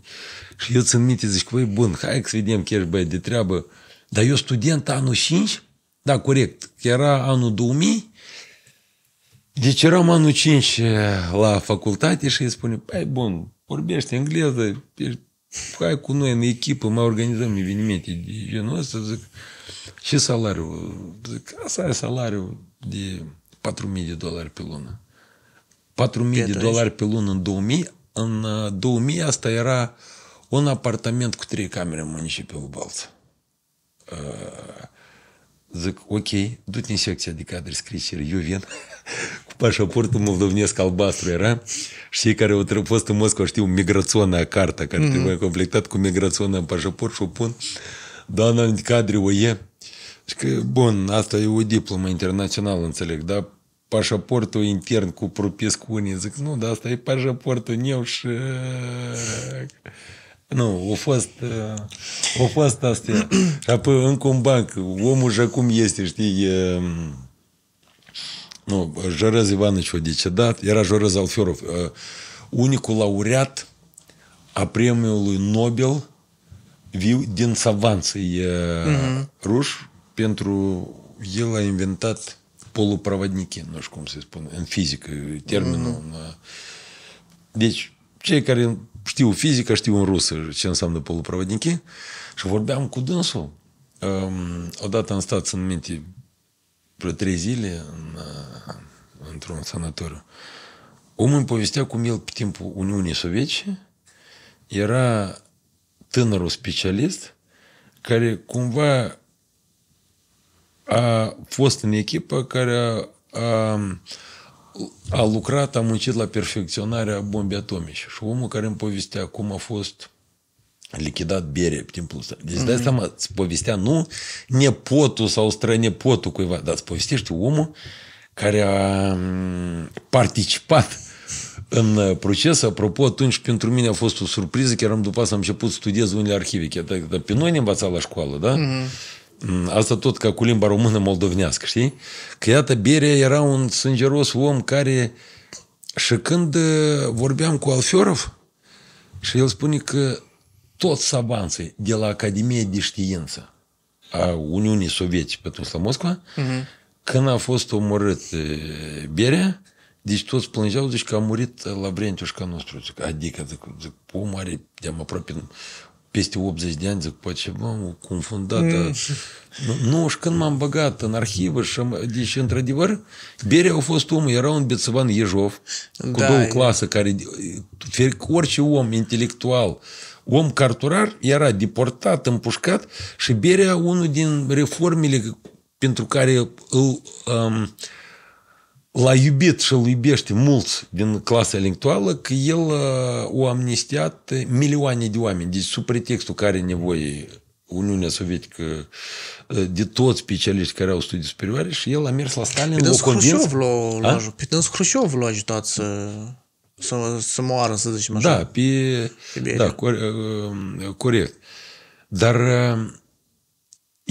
Și eu țin minte, zic, băi, bun, hai să vedem că ești băi de treabă. Dar eu student anul 5, da, corect, era anul 2000, deci eram anul 5 uh, la facultate și îi spune, păi bun, vorbește engleză, hai cu noi în echipă, mai organizăm evenimente de genul ăsta, zic, și salariul, zic, asta e salariul de 4.000 de dolari pe lună. patrumii de dolari pe lună în 2000. În 2000 asta era un apartament cu trei camere în municipiul Balță. Zic, ok, du-te în secția de cadre, scrii eu vin cu pașaportul moldovnesc albastru era și cei care au fost în Moscova știu migraționa carta, care mm-hmm. trebuie completat cu migraționa în pașaport și o pun, dar în cadre o e. Și că, bun, asta e o diplomă internațională, înțeleg, da? pașaportul intern cu propesc Zic, nu, dar asta e pașaportul meu și... Nu, a fost, a fost astea. apoi încă un banc. Omul și acum este, știi, e... Nu, Jorez Ivanici a decedat, era Jorez Alfiorov, unicul laureat a premiului Nobel viu din Savanții uh-huh. Mhm. ruși pentru el a inventat полупроводники, наш физика, термин. Mm-hmm. Deci, cei care știu fizica, știu în rusă ce înseamnă poluprovădnichi și vorbeam cu dânsul. Um, odată am stat, în minte, vreo trei zile în, într-un sanatoriu. Omul îmi povestea cum el pe timpul Uniunii Sovietice era tânărul specialist care cumva a fost în echipă care a, a lucrat, a muncit la perfecționarea bombei atomice. Și omul care îmi povestea cum a fost lichidat bere pe timpul ăsta. Deci mm-hmm. dai mhm. seama, îți povestea nu nepotul sau strănepotul cuiva, dar îți povestește omul care a participat în proces. Apropo, atunci pentru mine a fost o surpriză, chiar am după asta am început să studiez unele arhive. Chiar, pe noi ne învăța la școală, da? Mm-hmm. Asta tot ca cu limba română moldovnească, știi? Că iată, Beria era un sângeros om care și când ă, vorbeam cu Alfiorov și el spune că toți savanții de la Academie de Știință a Uniunii Sovietice pe la Moscova, uh-huh. când a fost omorât ă, Beria, deci toți plângeau, zici că a murit la Brentiușca nostru. adică, zic, zic, omul de de aproape peste 80 de ani, zic, poate păi m-am confundat. Mm. Nu, nu, și când m-am băgat în arhivă și am, deci, într-adevăr, Beria a fost omul, era un bețăvan Iejov, cu da, două clase, e... care orice om intelectual, om carturar, era deportat, împușcat și Beria, unul din reformele pentru care îl um, la iubit și îl iubește mulți din clasa electuală că el o amnistiat milioane de oameni. Deci sub pretextul care are nevoie Uniunea Sovietică de toți specialiști care au studii superioare și el a mers la Stalin, l-a convins. Pe dânsul Hrușov l-a ajutat să să, să moară, să zicem așa. Da, pe, pe da, corect. Dar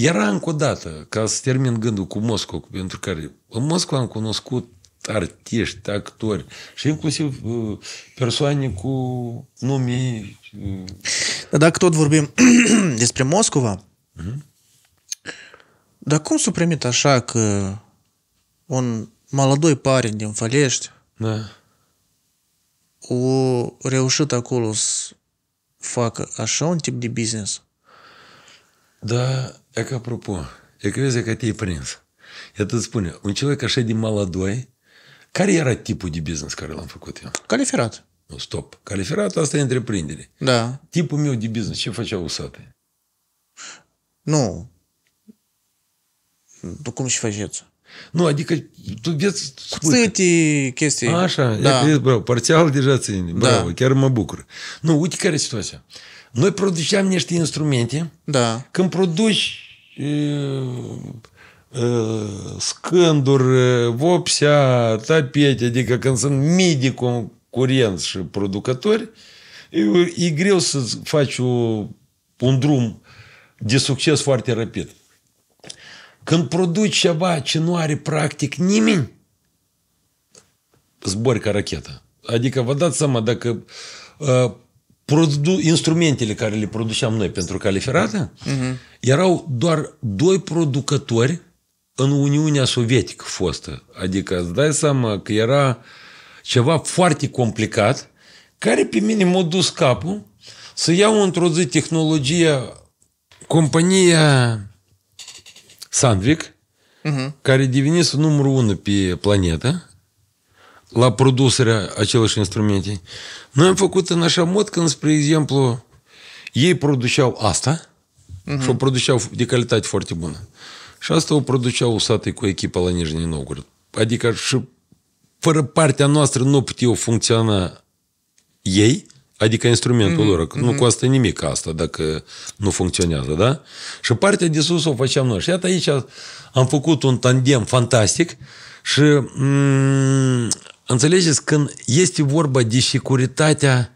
era încă o dată, ca să termin gândul cu Moscova, pentru care în Moscova am cunoscut artiști, actori și inclusiv uh, persoane cu nume... Uh, dar dacă tot vorbim despre Moscova, uh-huh.
dar cum s-a primit așa că un молодой парень din Falești da. o reușit acolo să
facă așa un tip de business? Da, Ec apropo, e crezi că te-ai prins. Iată îți spune, un cel așa de maladoi, care era tipul de business care l-am făcut eu? Califerat. Nu, stop. Califerat, asta e întreprindere. Da. Tipul meu de business, ce făcea usate? Nu. Tu cum și faceți? Nu, adică tu vezi... Stăte chestii. Așa, da. e, bravo, parțial deja ține. Bravo, da. chiar mă bucur. Nu, uite care e situația. Noi produceam niște instrumente. Da. Când produci și uh, uh, scânduri, uh, vopsea, tapete, adică când sunt mii de concurenți și producători, e, e greu să faci o, un rapid. Când produci ceva ce nu are practic nimeni, zbori ca rachetă. Adică vă dați seama, dacă produ- instrumentele care le produceam noi pentru califerate, uh-huh. erau doar doi producători în Uniunea Sovietică fostă. Adică îți dai seama că era ceva foarte complicat, care pe mine m-a dus capul să iau într-o zi tehnologia compania Sandvik, uh-huh. care devenise numărul unu pe planetă, la același instrumente. Noi am făcut în așa mod când, spre exemplu, ei produceau asta uh-huh. și o produceau de calitate foarte bună. Și asta o produceau usate cu echipa la Nijni Novgorod. Adică și fără partea noastră nu puteau funcționa ei, adică instrumentul mm-hmm. lor. Nu mm-hmm. costă nimic asta dacă nu funcționează, da? Și partea de sus o făceam noi. Și iată aici am făcut un tandem fantastic și m- Înțelegeți, când este vorba de securitatea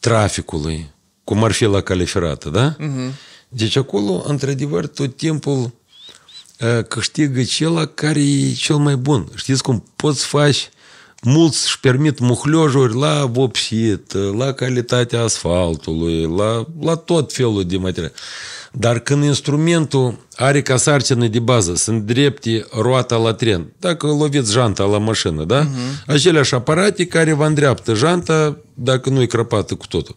traficului, cum ar fi la califerată, da? Uh-huh. Deci acolo, într-adevăr, tot timpul ă, câștigă cel care e cel mai bun. Știți cum poți faci mulți își permit muhlejuri la vopsit, la calitatea asfaltului, la, la tot felul de materiale. Dar când instrumentul are ca sarcină de bază sunt drepte roata la tren, dacă loviți janta la mașină, da? Uh-huh. Aceleași aparate care vă îndreaptă janta dacă nu e crăpată cu totul.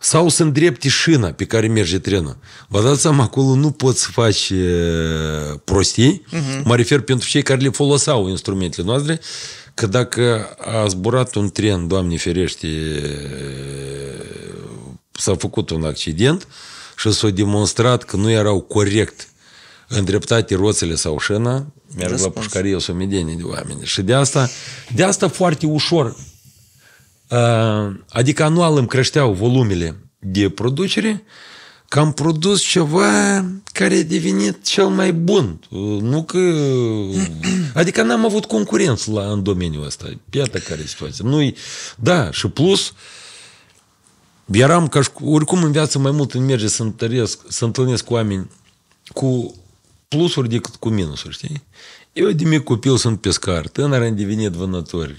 Sau sunt drepte șina pe care merge trenul. Vă dați seama, acolo nu poți să faci prostii. Uh-huh. Mă refer pentru cei care le folosau instrumentele noastre, că dacă a zburat un tren, Doamne ferește, s-a făcut un accident, uh, și s-a demonstrat că nu erau corect îndreptate roțele sau șena, merg la pușcărie, o să medenie de oameni. Și de asta, de asta foarte ușor, uh, adică anual îmi creșteau volumele de producere, că am produs ceva care a devenit cel mai bun. Uh, nu că... Adică n-am avut concurență la, în domeniul ăsta. Iată care e situația. nu Da, și plus, uh, Bieram caș, oricum în viață mai mult îmi merge să întăresc, să întâlnesc cu oameni cu plusuri decât cu minusuri, știi? Eu de mic copil sunt pescar, tânăr am devenit vânători.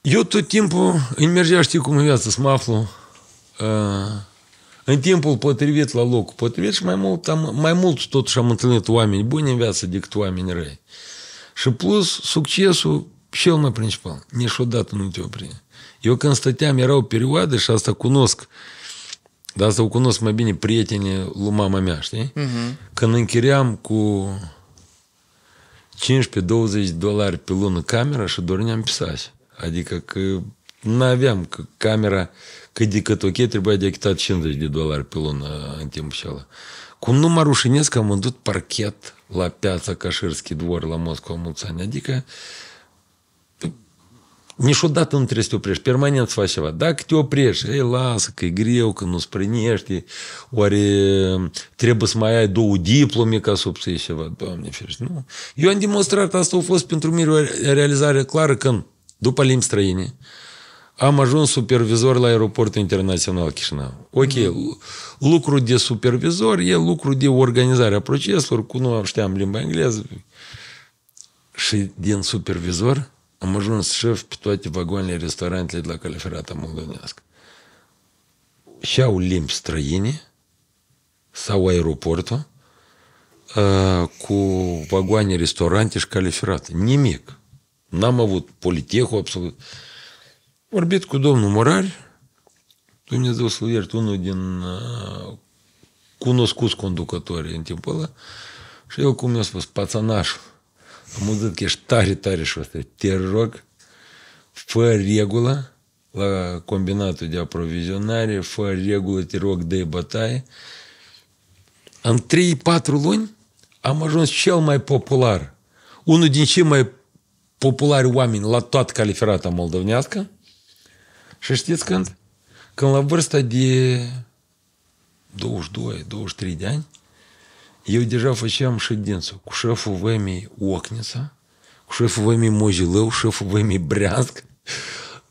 Eu tot timpul îmi mergea, știi cum în viață, să mă aflu uh, în timpul potrivit la locul potrivit și mai mult, am, mai mult totuși am întâlnit oameni buni în viață decât oameni răi. Și plus, succesul cel mai principal, niciodată nu te opri. Його erau perioadă și asta cunosc, dar asta o cunosc mai bine prietenii lui mama mea, știi? Uh-huh. Când închiriam cu 15-20 dolari pe lună camera și dorneam pisași. Adică că nu aveam că camera cât de cât ok, trebuia de achitat 50 de dolari pe lună în timpul acela. Cum nu mă rușinez că am vândut parchet la piața Cașârski Dvor, la Moscova mulți ani. Adică Niciodată nu trebuie să te oprești, permanent faci ceva. Dacă te oprești, ei, lasă că e greu, că nu-ți prinești, oare trebuie să mai ai două diplome ca să obții ceva. Doamne ferește, nu. Eu am demonstrat, asta a fost pentru mine o realizare clară când, după limbi străine, am ajuns supervizor la aeroportul internațional Chișinău. Ok, lucru de supervizor e lucru de organizare a proceselor, cu nu știam limba engleză. Și din supervizor а можливо, в вагонний ресторан для для каліферата Молдонецька. Ще у Лімстраїні, сау аеропорту, э, ку вагоні ресторані ж каліферата. Німік. Нам а от политеху абсолютно. Орбітку довну мораль, то не заслуєр, то один ну э, кунос кус кондукаторі, тим пала, що я кумнес пацанаш. Am uzat că ești tare, tare șoster. Te rog, fă regulă la combinatul de aprovizionare, fă regulă, te rog, de bătaie. În 3-4 luni am ajuns cel mai popular, unul din cei mai populari oameni la toată califerata moldovnească. Și știți când? Când la vârsta de 22-23 de ani, Я одержав очам шеденцю, кушев у вемі Окніса, кушев у вемі Мозіле, кушев у вемі Брянськ.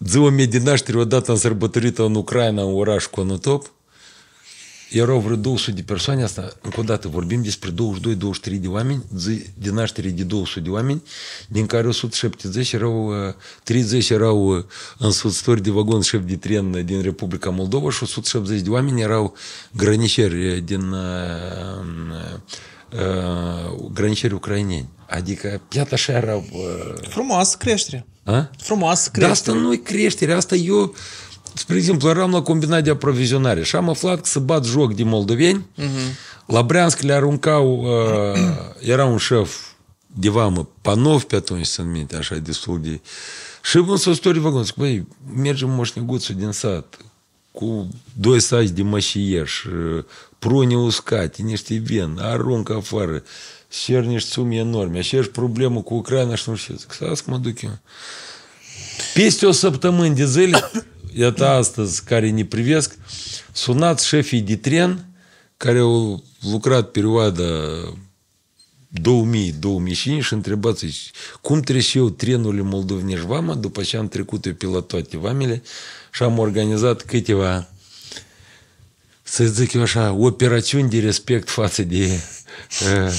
Дзио медінаш трьодатна серботоріта Україна урашку на топ – Еров рыдоусу деперсанясна, ну, куда ты ворбим здесь придоуш дой доуш три дивамень, дзи динаш три дидоусу дивамень, динкарю суд шепти дзеси рау, э, три дзеси рау, ансуд э, створди вагон шеп дитрен, э, дин Республика Молдова, шу суд шеп дзеси дивамень, рау граничер, дин granicer ucraineni. Adică, iată așa era... Frumos, creștere. A? Frumos, creștere. Dar asta nu e creștere, spre exemplu, eram la combinat de aprovizionare și am aflat că se bat joc de moldoveni. Uh-huh. La Breansc le aruncau, uh, era un șef de vamă, Panov pe atunci, sunt minte, așa, destul de... Și în sostori vagon, zic, băi, mergem moșneguțul din sat, cu doi saci de mășieș, prune uscate, niște vin, aruncă afară, cer niște sume enorme, așa și problemă cu Ucraina și nu știu. Zic, să mă duc eu. Peste o săptămână de zile это Астас не Непривеск. Сунат Шефи Дитрен, Каре Лукрат Первада Доуми, доуми шинишин требацич. Кум трещил тренули молдовне жвама, дупачам трекуты пилототи вамили, Шаму организат кытева. Сыдзыки ваша респект чунди респект фацеди. Э,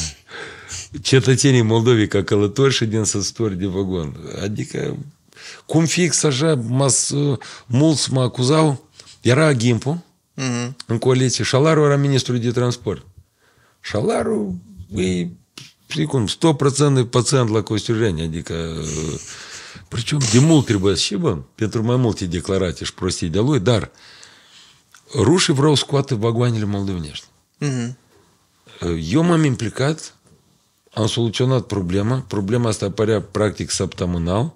тени Молдови, как Алаторш, один со сторди вагон. Адика Cum așa, mulți mă acuzau, era Gimpu uh-huh. în coaliție, Șalaru era ministrul de transport. Șalaru e, știi cum, 100% pacient la Costureni, adică Причем de mult trebuie și, bă, pentru mai multe declarații și prostii de lui, dar rușii vreau scoată vagoanele moldovenești. Uh-huh. Eu m-am implicat, am soluționat problema, problema asta apărea practic săptămânal,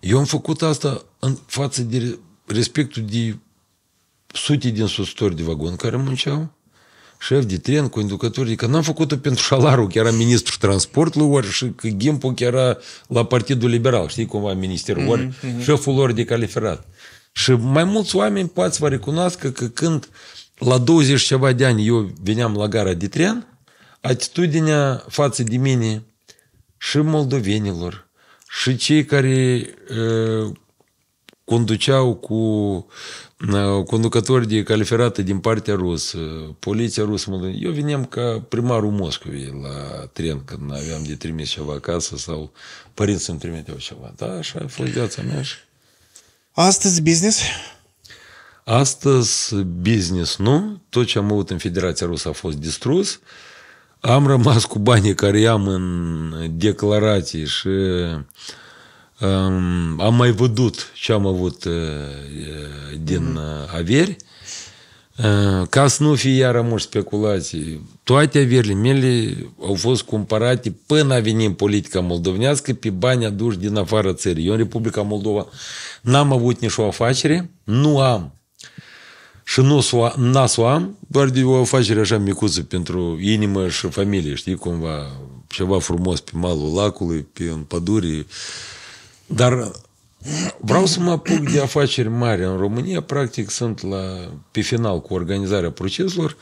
Eu am făcut asta în față de respectul de sute din susțitori de vagon care munceau, șef de tren, conducători, că n-am făcut-o pentru Șalaru, că era ministrul transportului, ori și că Gimpu că era la Partidul Liberal, știi cumva, ministerul, mm-hmm. șeful lor de califerat. Și mai mulți oameni poate să vă recunoască că când la 20 ceva de ani eu veneam la gara de tren, atitudinea față de mine și moldovenilor, și cei care uh, conduceau cu uh, conducători de califerate din partea rusă, poliția rusă. Eu veneam ca primarul Moscovei la tren când aveam de trimis ceva acasă sau părinții îmi trimiteau ceva. Da, așa a fost viața mea. Și... Astăzi business? Astăzi business nu. Tot ce am avut în Federația Rusă a fost distrus. Uh, am rămas cu banii care i-am în declarații și um, am mai vădut ce am avut uh, din mhm. uh, averi uh, ca să nu fie iarăși speculații. Toate averile mele au fost cumpărate până a venit în politica moldovenească pe bani aduși din afară țării. Eu în Republica Moldova n-am avut nicio afacere, nu am Și nu o, nas o am, doar de o afacere așa micuță pentru inimă și familie, știi, cumva ceva frumos pe malul lacului, pe în pădure. Dar vreau să mă apuc de afaceri mari. În România, practic, sunt la, pe final cu organizarea proceselor.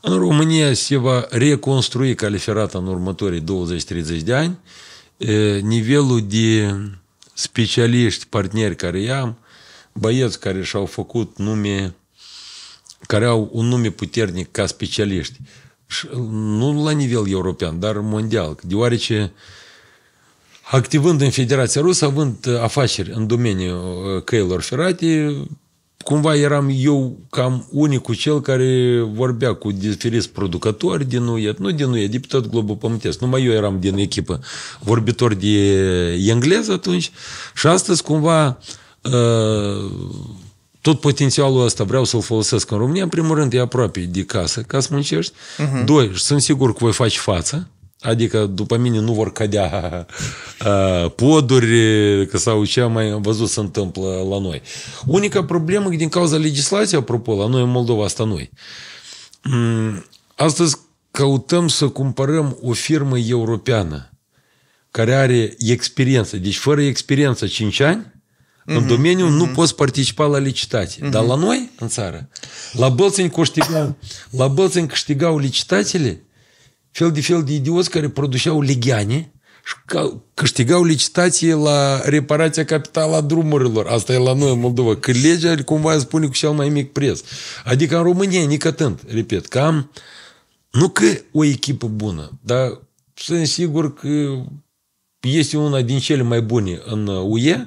În România se va reconstrui califerata în următorii 20-30 de ani nivelul de specialiști, parteneri care i-am, băieți care și-au făcut nume care au un nume puternic ca specialiști, uh, nu la nivel european, dar mondial, deoarece activând în Federația Rusă, având uh, afaceri în domeniul uh, căilor ferate, cumva eram eu cam unicul cel care vorbea cu diferiți producători din UE, nu din UE, de pe tot globul pământesc. Numai eu eram din echipă vorbitor de engleză atunci și astăzi cumva tot potențialul ăsta vreau să-l folosesc în România, în primul rând e aproape de casă ca să muncești. Uh-huh. Doi, sunt sigur că voi faci față, adică după mine nu vor cădea uh, poduri că sau ce am mai văzut se întâmplă la noi. Unica problemă din cauza legislației, apropo, la noi în Moldova asta noi. Mm, astăzi căutăm să cumpărăm o firmă europeană care are experiență. Deci fără experiență 5 ani, Mm-hmm. În domeniu mm-hmm. nu poți participa la licitații. Mm-hmm. Dar la noi, în țară, la Bălțeni câștigau, la Bălțeni câștigau licitațiile fel de fel de idioți care produceau legiane și câștigau licitații la reparația capitală a drumurilor. Asta e la noi în Moldova. Că legea cumva spune cu cel mai mic preț. Adică în România, nicătând, repet, cam nu că o echipă bună, dar sunt sigur că este una din cele mai bune în UE, uh,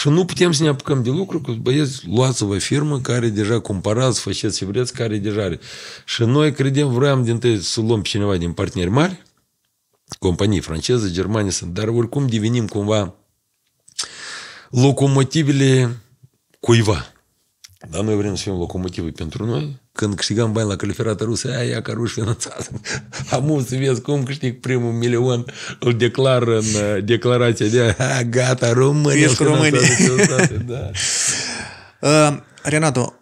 și nu putem să ne apucăm de lucru, că băieți, luați-vă firmă care deja cumpărați, faceți ce vreți, care deja are. Și noi credem, vroiam din tăi să luăm pe cineva din parteneri mari, companii franceze, germane sunt, dar oricum devenim cumva locomotivele cuiva. Dar noi vrem să fim locomotive pentru noi. Când câștigam bani la califeratul rusă, aia ia caruș finanțat. finanțează. Am să vezi cum câștig primul milion, îl declar în uh, declarația de aia, gata, românii. Ești românii. Da. Uh, Renato,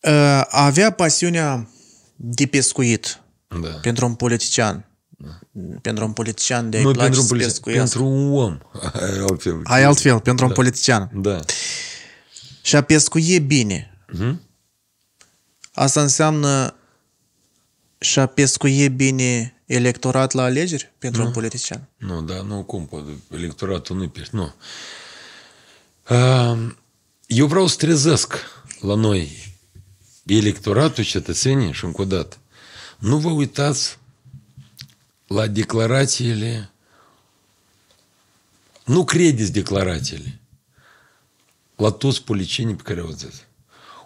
uh, avea pasiunea de pescuit da. pentru un politician. Da. Pentru un politician de a-i nu pentru un politician, pentru
un om. Ai altfel. Ai altfel, pentru da. un politician. Da
și a pescui bine. Uh-huh. Asta înseamnă și a pescui bine electorat la alegeri pentru nu. un mhm. politician?
Nu, dar nu cum pot. Electoratul nu-i pești. Nu. Eu vreau să trezesc la noi electoratul, cetățenii și încă o dată. Nu vă uitați la declarațiile nu credeți declarațiile. Platos policenii pe care o zic.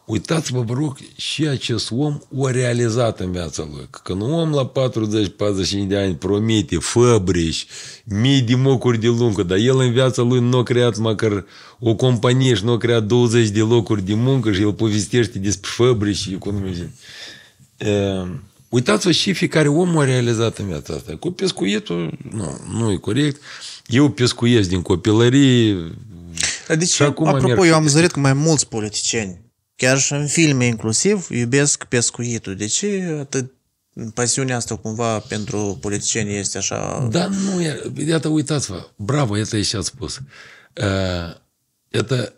Uitați-vă, vă rog, și acest om o realizat în viața lui. Că când un om la 40-45 de ani promite fabrici, mii de mocuri de muncă, dar el în viața lui nu a creat măcar o companie și nu a creat 20 de locuri de muncă și el povestește despre fabrici și economie. Uitați-vă și fiecare om a realizat în viața asta. Cu pescuitul, nu, nu e corect. Eu pescuiesc din copilărie,
dar de ce, acum apropo, eu am zărit că mai mulți politicieni, chiar și în filme inclusiv, iubesc pescuitul. De ce atât pasiunea asta cumva pentru
politicieni este așa... Da, nu, iată, uitați-vă, bravo, iată ce ați spus. Uh, iată,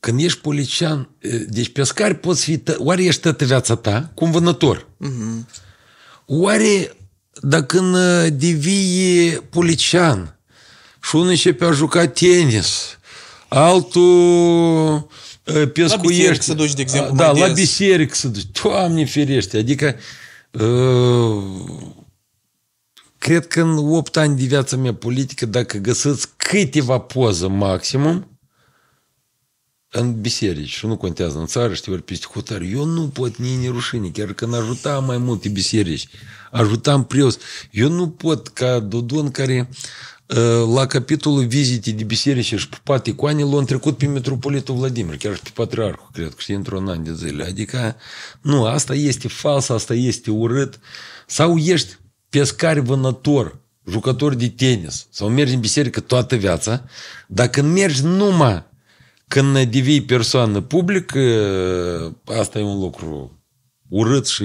când ești polician, uh, deci pescari poți fi, tă, oare ești toată viața ta, cum vânător? Uh-huh. Oare dacă uh, devii polician și unul începe a juca tenis altul pescuiești. să duci, de exemplu, Da, la biserică să duci. Doamne ferește! Adică cred că în 8 ani de viața mea politică, dacă găsesc câteva poză maximum, în biserici și nu contează în țară, știu, ori peste hotare. Eu nu pot nici rușine, chiar când ajutam mai multe biserici, ajutam preoți. Eu nu pot ca Dodon care la capitolul vizite de biserică și pupat icoanele, l-a trecut pe Metropolitul Vladimir, chiar și pe Patriarhul, cred că, și într-un an de zile. Adică, nu, asta este fals, asta este urât. Sau ești pescar vânător, jucător de tenis, sau mergi în biserică toată viața, dacă mergi numai când devii persoană publică, asta e un lucru urât și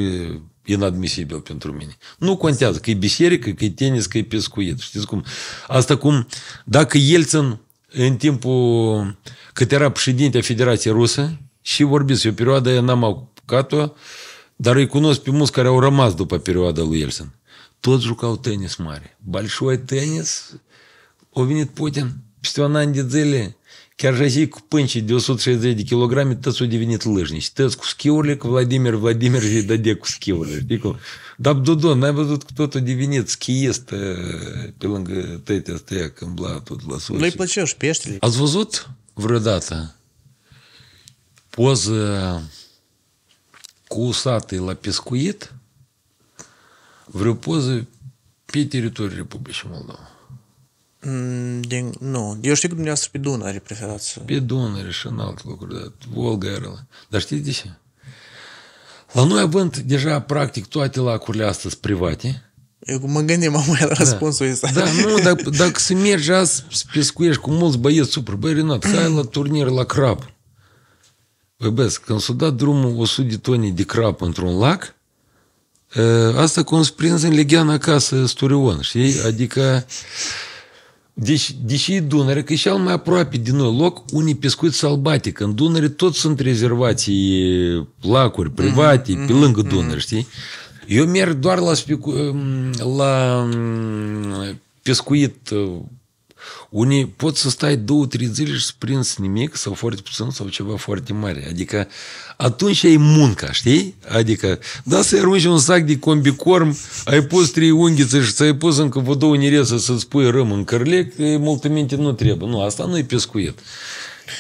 din admisibil pentru mine. Nu contează că e biserică, că e tenis, că e pescuit. Știți cum? Asta cum, dacă Elțin în timpul cât era președinte a Federației Rusă și vorbiți, o perioadă eu n-am apucat-o, dar îi cunosc pe mulți care au rămas după perioada lui Elțin. Toți jucau tenis mare. Большой tenis. Au venit Putin peste un an de zile Кержазі Купинчі 260 кілограмів та судівнітлижність. Теску скіолік Владимир Владимирович Дадеку скіолік. Тільки дабдудо, найбо э, э, э, тут кто-то тоді вінець скієст тетя, стояк бла тут ласусь. Ну и плачешь, пєштелі. А звозут вредата поз кусатий лапіскуїт в рюпози пяти территорий республики Молдова. Din, nu, eu știu că dumneavoastră pe Dunăre preferați. Pe Dunăre și în alt lucru, da. Volga era. Dar știți de ce? La noi având deja practic toate lacurile astea sunt private, eu mă gândim
mai la răspunsul da. ăsta. Da, nu,
dacă, dacă să mergi azi pescuiești cu mulți băieți super, băi Renat, hai la turnier la crab. Băi, băs, când s-a dat drumul 100 de tone de crab într-un lac, asta cum prins în legean acasă sturion, știi? Adică deci, deși e Dunăre, că e cel mai aproape din noi loc unii pescuit salbatic. În Dunăre tot sunt rezervații, eh, lacuri mhm, private, mm-hmm, pe mhm, lângă mm-hmm. știi? Eu merg doar la, specu- mm, la mm, pescuit eh, unii pot să stai două, trei zile și să prinzi nimic sau foarte puțin sau ceva foarte mare. Adică atunci ai munca, știi? Adică, da, să i arunci un sac de combicorm, ai pus trei unghițe și ți-ai pus încă vă două nerese să-ți pui râm în cărlec, mulțuminte nu trebuie. Nu, asta nu e pescuit.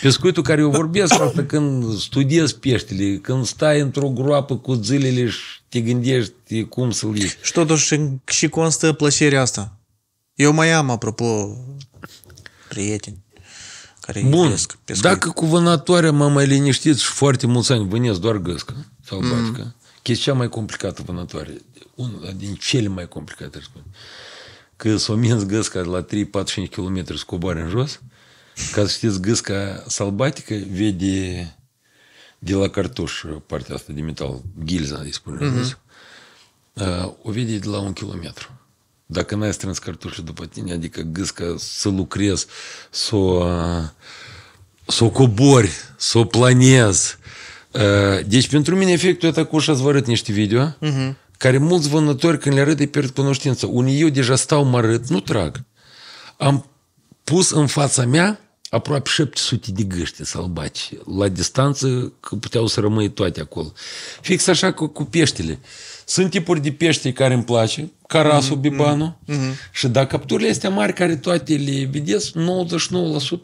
Pescuitul care eu vorbesc asta când studiezi peștele, când stai într-o groapă cu zilele și te gândești cum să-l iei. Și totuși și constă plăcerea asta. Eu mai am, apropo, Приятен. Bun, pescuit. dacă cuvânătoarea mă mai liniștiți și foarte mulți ani vânesc doar găscă sau mm. bașcă, că e cea mai complicată vânătoare, una din cele mai complicate, aș spune. Că să o minți găsca la 3-4-5 km scoboare în jos, ca să știți, gâsca sălbatică vede de la cartuș partea asta de metal, gilza, îi spunem, mm-hmm. o vede de la un kilometru. Dacă n-ai strâns cartușul după tine, adică gâsca să lucrezi, să o, să o cobori, să o planezi. Uh, deci pentru mine efectul ăsta cu să vă arăt niște video, uh-huh. care mulți vânători când le arăt îi pierd cunoștință. Unii eu deja stau, mă arăt, nu trag. Am pus în fața mea aproape 700 de gâște sălbaci, la distanță, că puteau să rămâi toate acolo. Fix așa cu, cu peștele. Uh, sunt tipuri de pește care îmi place, carasul, mm-hmm. bibanul, mm-hmm. și da, capturile astea mari care toate le vedeți,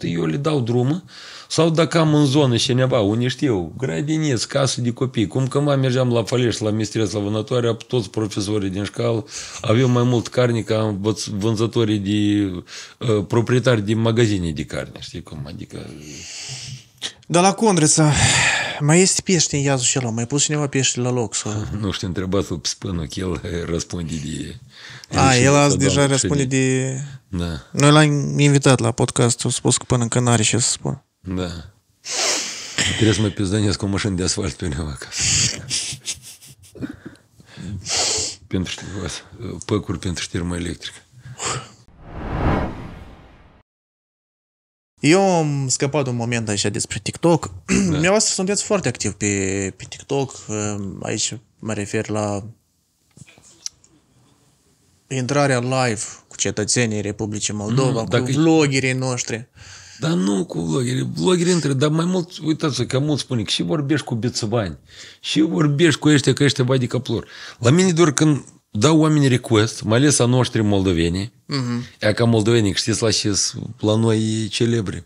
99% eu le dau drumul, sau dacă am în zonă cineva, unii știu, grădiniț, casă de copii, cum că mai mergeam la Falești, la Mistreț, la Vânătoarea, toți profesorii din școală aveau mai mult carne ca vânzătorii de uh, proprietari de magazine de carne, știi cum, adică
dar la Condreța mai este pește în iazul și ăla, mai pus cineva
pește la loc? Sau... Nu știu, întrebați-l pe spânul, că el răspunde de... A, el azi deja răspunde de... Da.
Noi l-am invitat la podcast, a spus că până încă n-are ce să spun.
Da. Trebuie să mă pizdanesc cu o mașină de asfalt pe undeva acasă. pentru păcuri pentru știrmă electrică. Eu am
scăpat un moment aici despre TikTok. Da. Mi-a să sunteți foarte activ pe, pe TikTok. Ehm, aici mă refer la intrarea
live cu cetățenii Republicii mhm, Moldova, mm, dacă... cu vloggerii noștri. Dar nu cu vlogeri, vlogeri între, dar mai mult, uitați-vă, că mult spune că și vorbești cu bețăbani, și vorbești cu ăștia, că ăștia vai de caplor. La mine doar când Da oamenii request, mai ales a noștri moldoveni, uh-huh. e ca moldovenii, că știți la ce la noi celebre,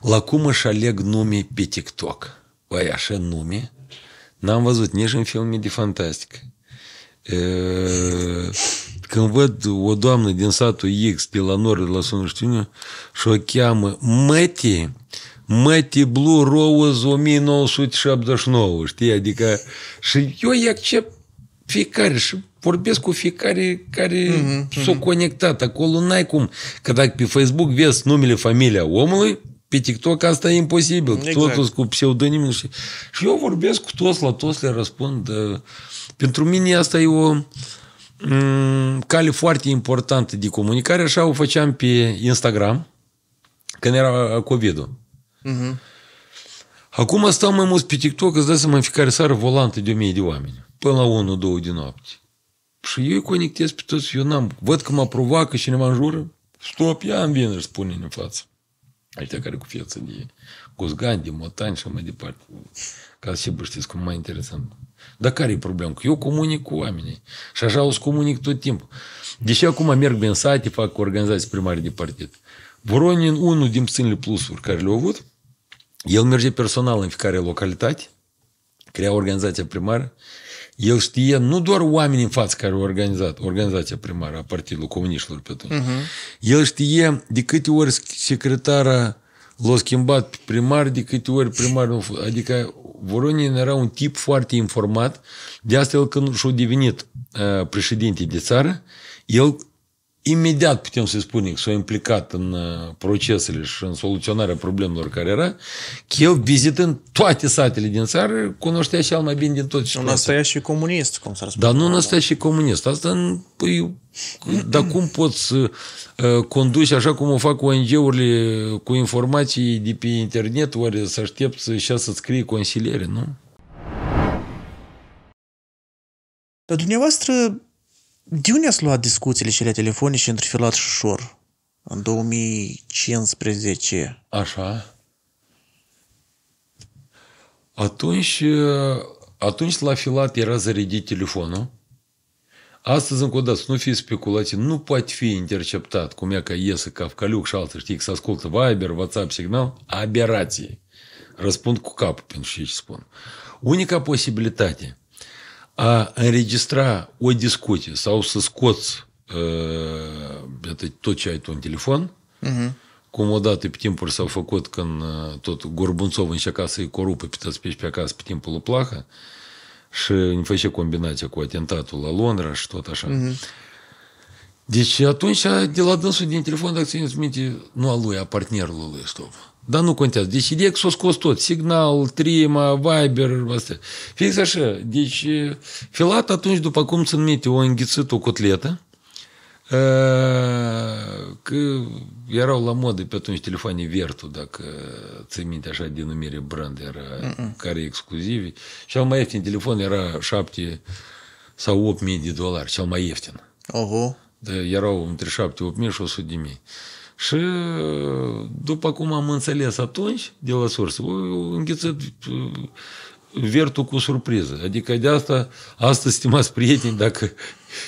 la cum își aleg nume pe TikTok. Păi așa nume n-am văzut nici în filme de fantastică. E, când văd o doamnă din satul X de la nord, de la Sunăștiniu, și o cheamă Măti, Măti Blue Rose 1979, știi? Adică, și eu îi accept fiecare și vorbesc cu fiecare care mm-hmm, s-a mm-hmm. conectat acolo, n-ai cum. Că dacă pe Facebook vezi numele, familia omului, pe TikTok asta e imposibil. Exact. Totul cu pseudonimul. Și, și eu vorbesc cu toți, la toți le răspund. Uh, pentru mine asta e o mm, cale foarte importantă de comunicare. Așa o făceam pe Instagram când era COVID-ul. Uh-huh. Acum stau mai mult pe TikTok, îți dai seama în fiecare seară volantă de 1000 de oameni. Până la 1-2 de noapte. Și eu conectez pe toți, eu n-am... Văd că mă provoacă cineva în jură, stop, ia îmi vine și spune în față. Ăștia care cu fiață de guzgani, de motani și mai departe. Ca să știți cum mai interesant. Dar care e problema? Că eu comunic cu oamenii. Și așa o să comunic tot timpul. Deși acum merg prin sate, fac organizații primare de partid. Voronin, unul din puținile plusuri care le-au avut, el merge personal în fiecare localitate, crea organizația primară el știe nu doar oamenii în față care au organizat, organizația primară a Partidului Comuniștilor pe atunci, uh-huh. el știe de câte ori secretara l-a schimbat primar, de câte ori primar nu Adică Voronin era un tip foarte informat, de asta el când și-a devenit uh, președinte de țară, el imediat putem să-i spunem că s-a implicat în uh, procesele și în soluționarea problemelor care era, că el vizitând toate satele din țară, cunoștea cel mai bine din tot Un Năstăia și comunist, cum s-ar spune. Dar nu un și comunist. Asta, păi, dar cum poți să uh, conduci așa cum o fac ONG-urile cu informații de pe internet, oare să să și să scrie consiliere, nu? Pe
dumneavoastră de unde ați luat discuțiile cele telefonice între Filat și Șor? În 2015.
Așa. Atunci, atunci la Filat era zăridit telefonul. Astăzi, încă o dată, să nu fii speculativ, nu poate fi interceptat, cum e că iese Cafcaliuc și alții, știi, că ascultă Viber, WhatsApp, Signal, aberație. Răspund cu cap pentru ce spun. Unica posibilitate а регистра о дискоте, Сауса Скотс, э, это тот чай, тон телефон, угу. Комодати потім порсав коткан э, тот Горбунцов і корупи підпіспякас потім полуплаха, ше інфеше комбінація ку атентату Лалонра, що та ще. дичи а то ще діла досить, телефон так цінь, змінити, ну, алло, я партнер лили, стоп. Da nu contează. Deci ideea e că s-a scos tot. Signal, Trima, Viber, astea. Fix așa. Deci Filat atunci, după cum ți minte, o înghițit o cotletă. Că erau la modă pe atunci telefoane Vertu, dacă ți minte așa denumire brand era, Mm-mm. care exclusive. Cel mai ieftin telefon era 7 sau 8 mii de dolari, cel mai ieftin. Oho. Da, erau între 7 8 mii și 100 de mii. Și după cum am înțeles atunci, de la sursă, au înghițit vertul cu surpriză. Adică de asta, astăzi, stimați prieteni, dacă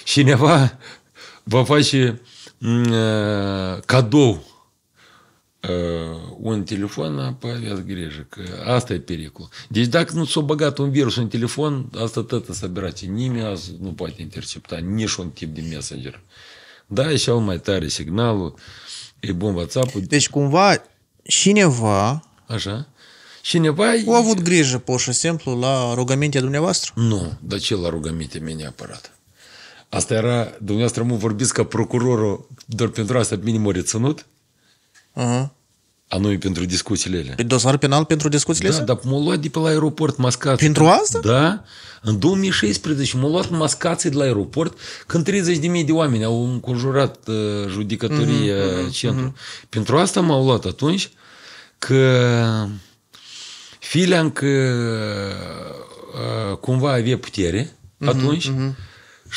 cineva vă face cadou un telefon, apă aveați grijă, că asta e pericol. Deci dacă nu ți-a băgat un virus în telefon, asta tătă să berați. Nimeni azi nu poate intercepta niciun tip de messenger. Da, și mai tare signalul. Uh, E bun whatsapp Deci cumva cineva... Așa.
Cineva... A avut grijă, pur și simplu, la rugămintea dumneavoastră?
Nu, dar ce la rugămintea mea neapărat? Asta era, dumneavoastră mă vorbiți ca procurorul, doar pentru asta minim m-a reținut. Uh-huh. Anume pentru discuțiile alea. Pe dosar penal pentru discuțiile da, Da, dar m-a luat de pe la aeroport mascat. Pentru asta? Da. În 2016 m-a luat mascații de la aeroport când 30.000 de oameni au înconjurat uh, judicătoria mm-hmm, mhm, centru. Mm-hmm. Pentru asta m-au luat atunci că fileancă uh, cumva avea putere mm-hmm, atunci mm-hmm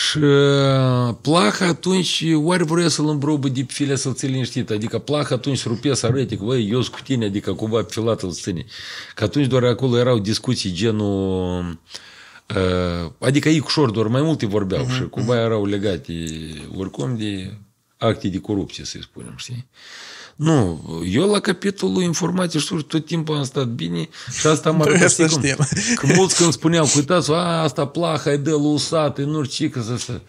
și uh, plac atunci, oare vrea să-l îmbrobă de pe să-l ții liniștit, adică plac atunci rupe să arăte că, băi, eu cu tine, adică cumva pfilat îl ține. Că atunci doar acolo erau discuții genul... Uh, adică ei cu doar mai multe vorbeau uh-huh, și mhm. cumva erau legate oricum de acte de corupție, să-i spunem, știi? Nu, eu la capitolul informații și tot timpul am stat bine și asta mă arătat. cum, știm. Că mulți când spuneau, uitați, a, asta plaha, e de lusat, e nu știu că să...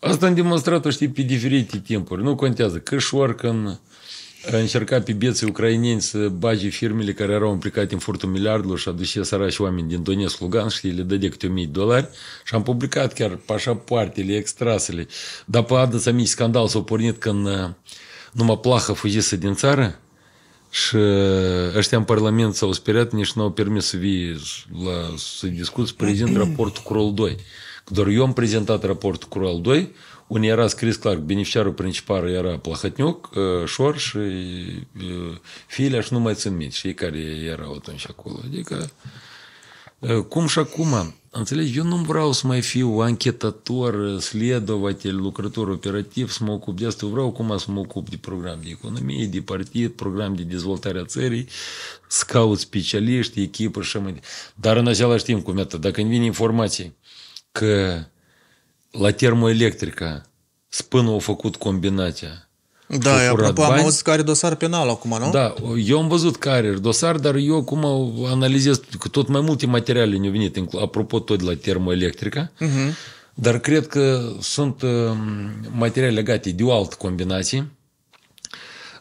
Asta am demonstrat-o, știi, pe diferite timpuri. Nu contează. Că Șorcan a încercat pe bieții ucraineni să bage firmele care erau implicate în furtul miliardului și aduce sărași oameni din Donetsk, Lugan, știi, le dădea câte 1000 de dolari și am publicat chiar pașapoartele, extrasele. Dar pe adăța mici scandal s-a pornit când numai plahă fugise din țară și ăștia în Parlament s-au speriat, nici n-au permis să vii la, să discuți, prezint raportul Curol 2. Că doar eu am prezentat raportul Curol 2, unde era scris clar, beneficiarul principal era Plahătniuc, ă, Șor și ă, Filea și nu mai țin minte, și ei care erau atunci acolo. Adică, ă, cum și acum, Înțelegi? Eu nu vreau să mai fiu anchetator, sledovatelь, lucrător operativ, să mă ocup de asta. Eu vreau acum să mă ocup de program de economie, de partid, program de dezvoltare a țării, să caut specialiști, echipă și așa mai Dar în același timp, cum iată, dacă îmi vine informații că la termoelectrica spânul a făcut combinația, da, e apropo, bani. am auzit
că are dosar penal acum, nu? Da,
eu am văzut că are dosar, dar eu acum analizez că tot mai multe materiale ne-au venit, apropo tot de la termoelectrică, uh-huh. dar cred că sunt uh, materiale legate de o altă combinație,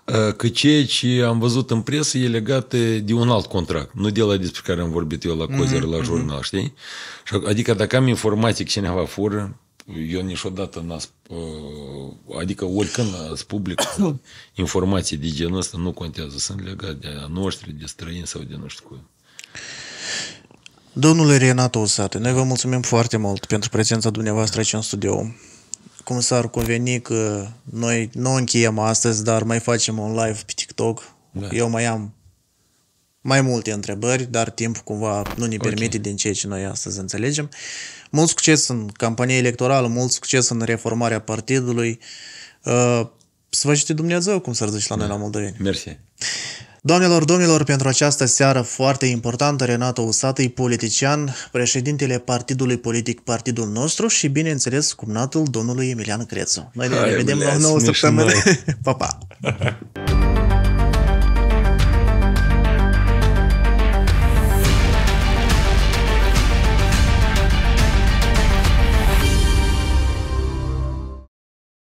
uh, că ceea ce am văzut în presă e legat de un alt contract, nu de la despre care am vorbit eu la mhm, Cozer, uh-huh. la mhm. jurnal, știi? Adică dacă am informații că cineva fură, eu niciodată n-a... Ă, adică oricând ați public informații de genul ăsta nu contează. Sunt legate de a noștri, de străini sau de nu știu cum. Domnule Renato Usate, noi vă mulțumim
foarte mult pentru prezența dumneavoastră aici în studio. Cum s-ar conveni că noi nu încheiem astăzi, dar mai facem un live pe TikTok. Da. Eu mai am mai multe întrebări, dar timpul cumva nu ne permite okay. din ceea ce noi astăzi înțelegem. Mult succes în campania electorală, mult succes în reformarea partidului. Uh, să vă ajute Dumnezeu, cum să zici la noi da. la Moldoveni. Mersi. Doamnelor, domnilor, pentru această seară foarte importantă, Renato Usatăi, politician, președintele partidului politic Partidul Nostru și, bineînțeles, cumnatul domnului Emilian Crețu. Noi ne vedem la o nouă săptămână. pa, pa!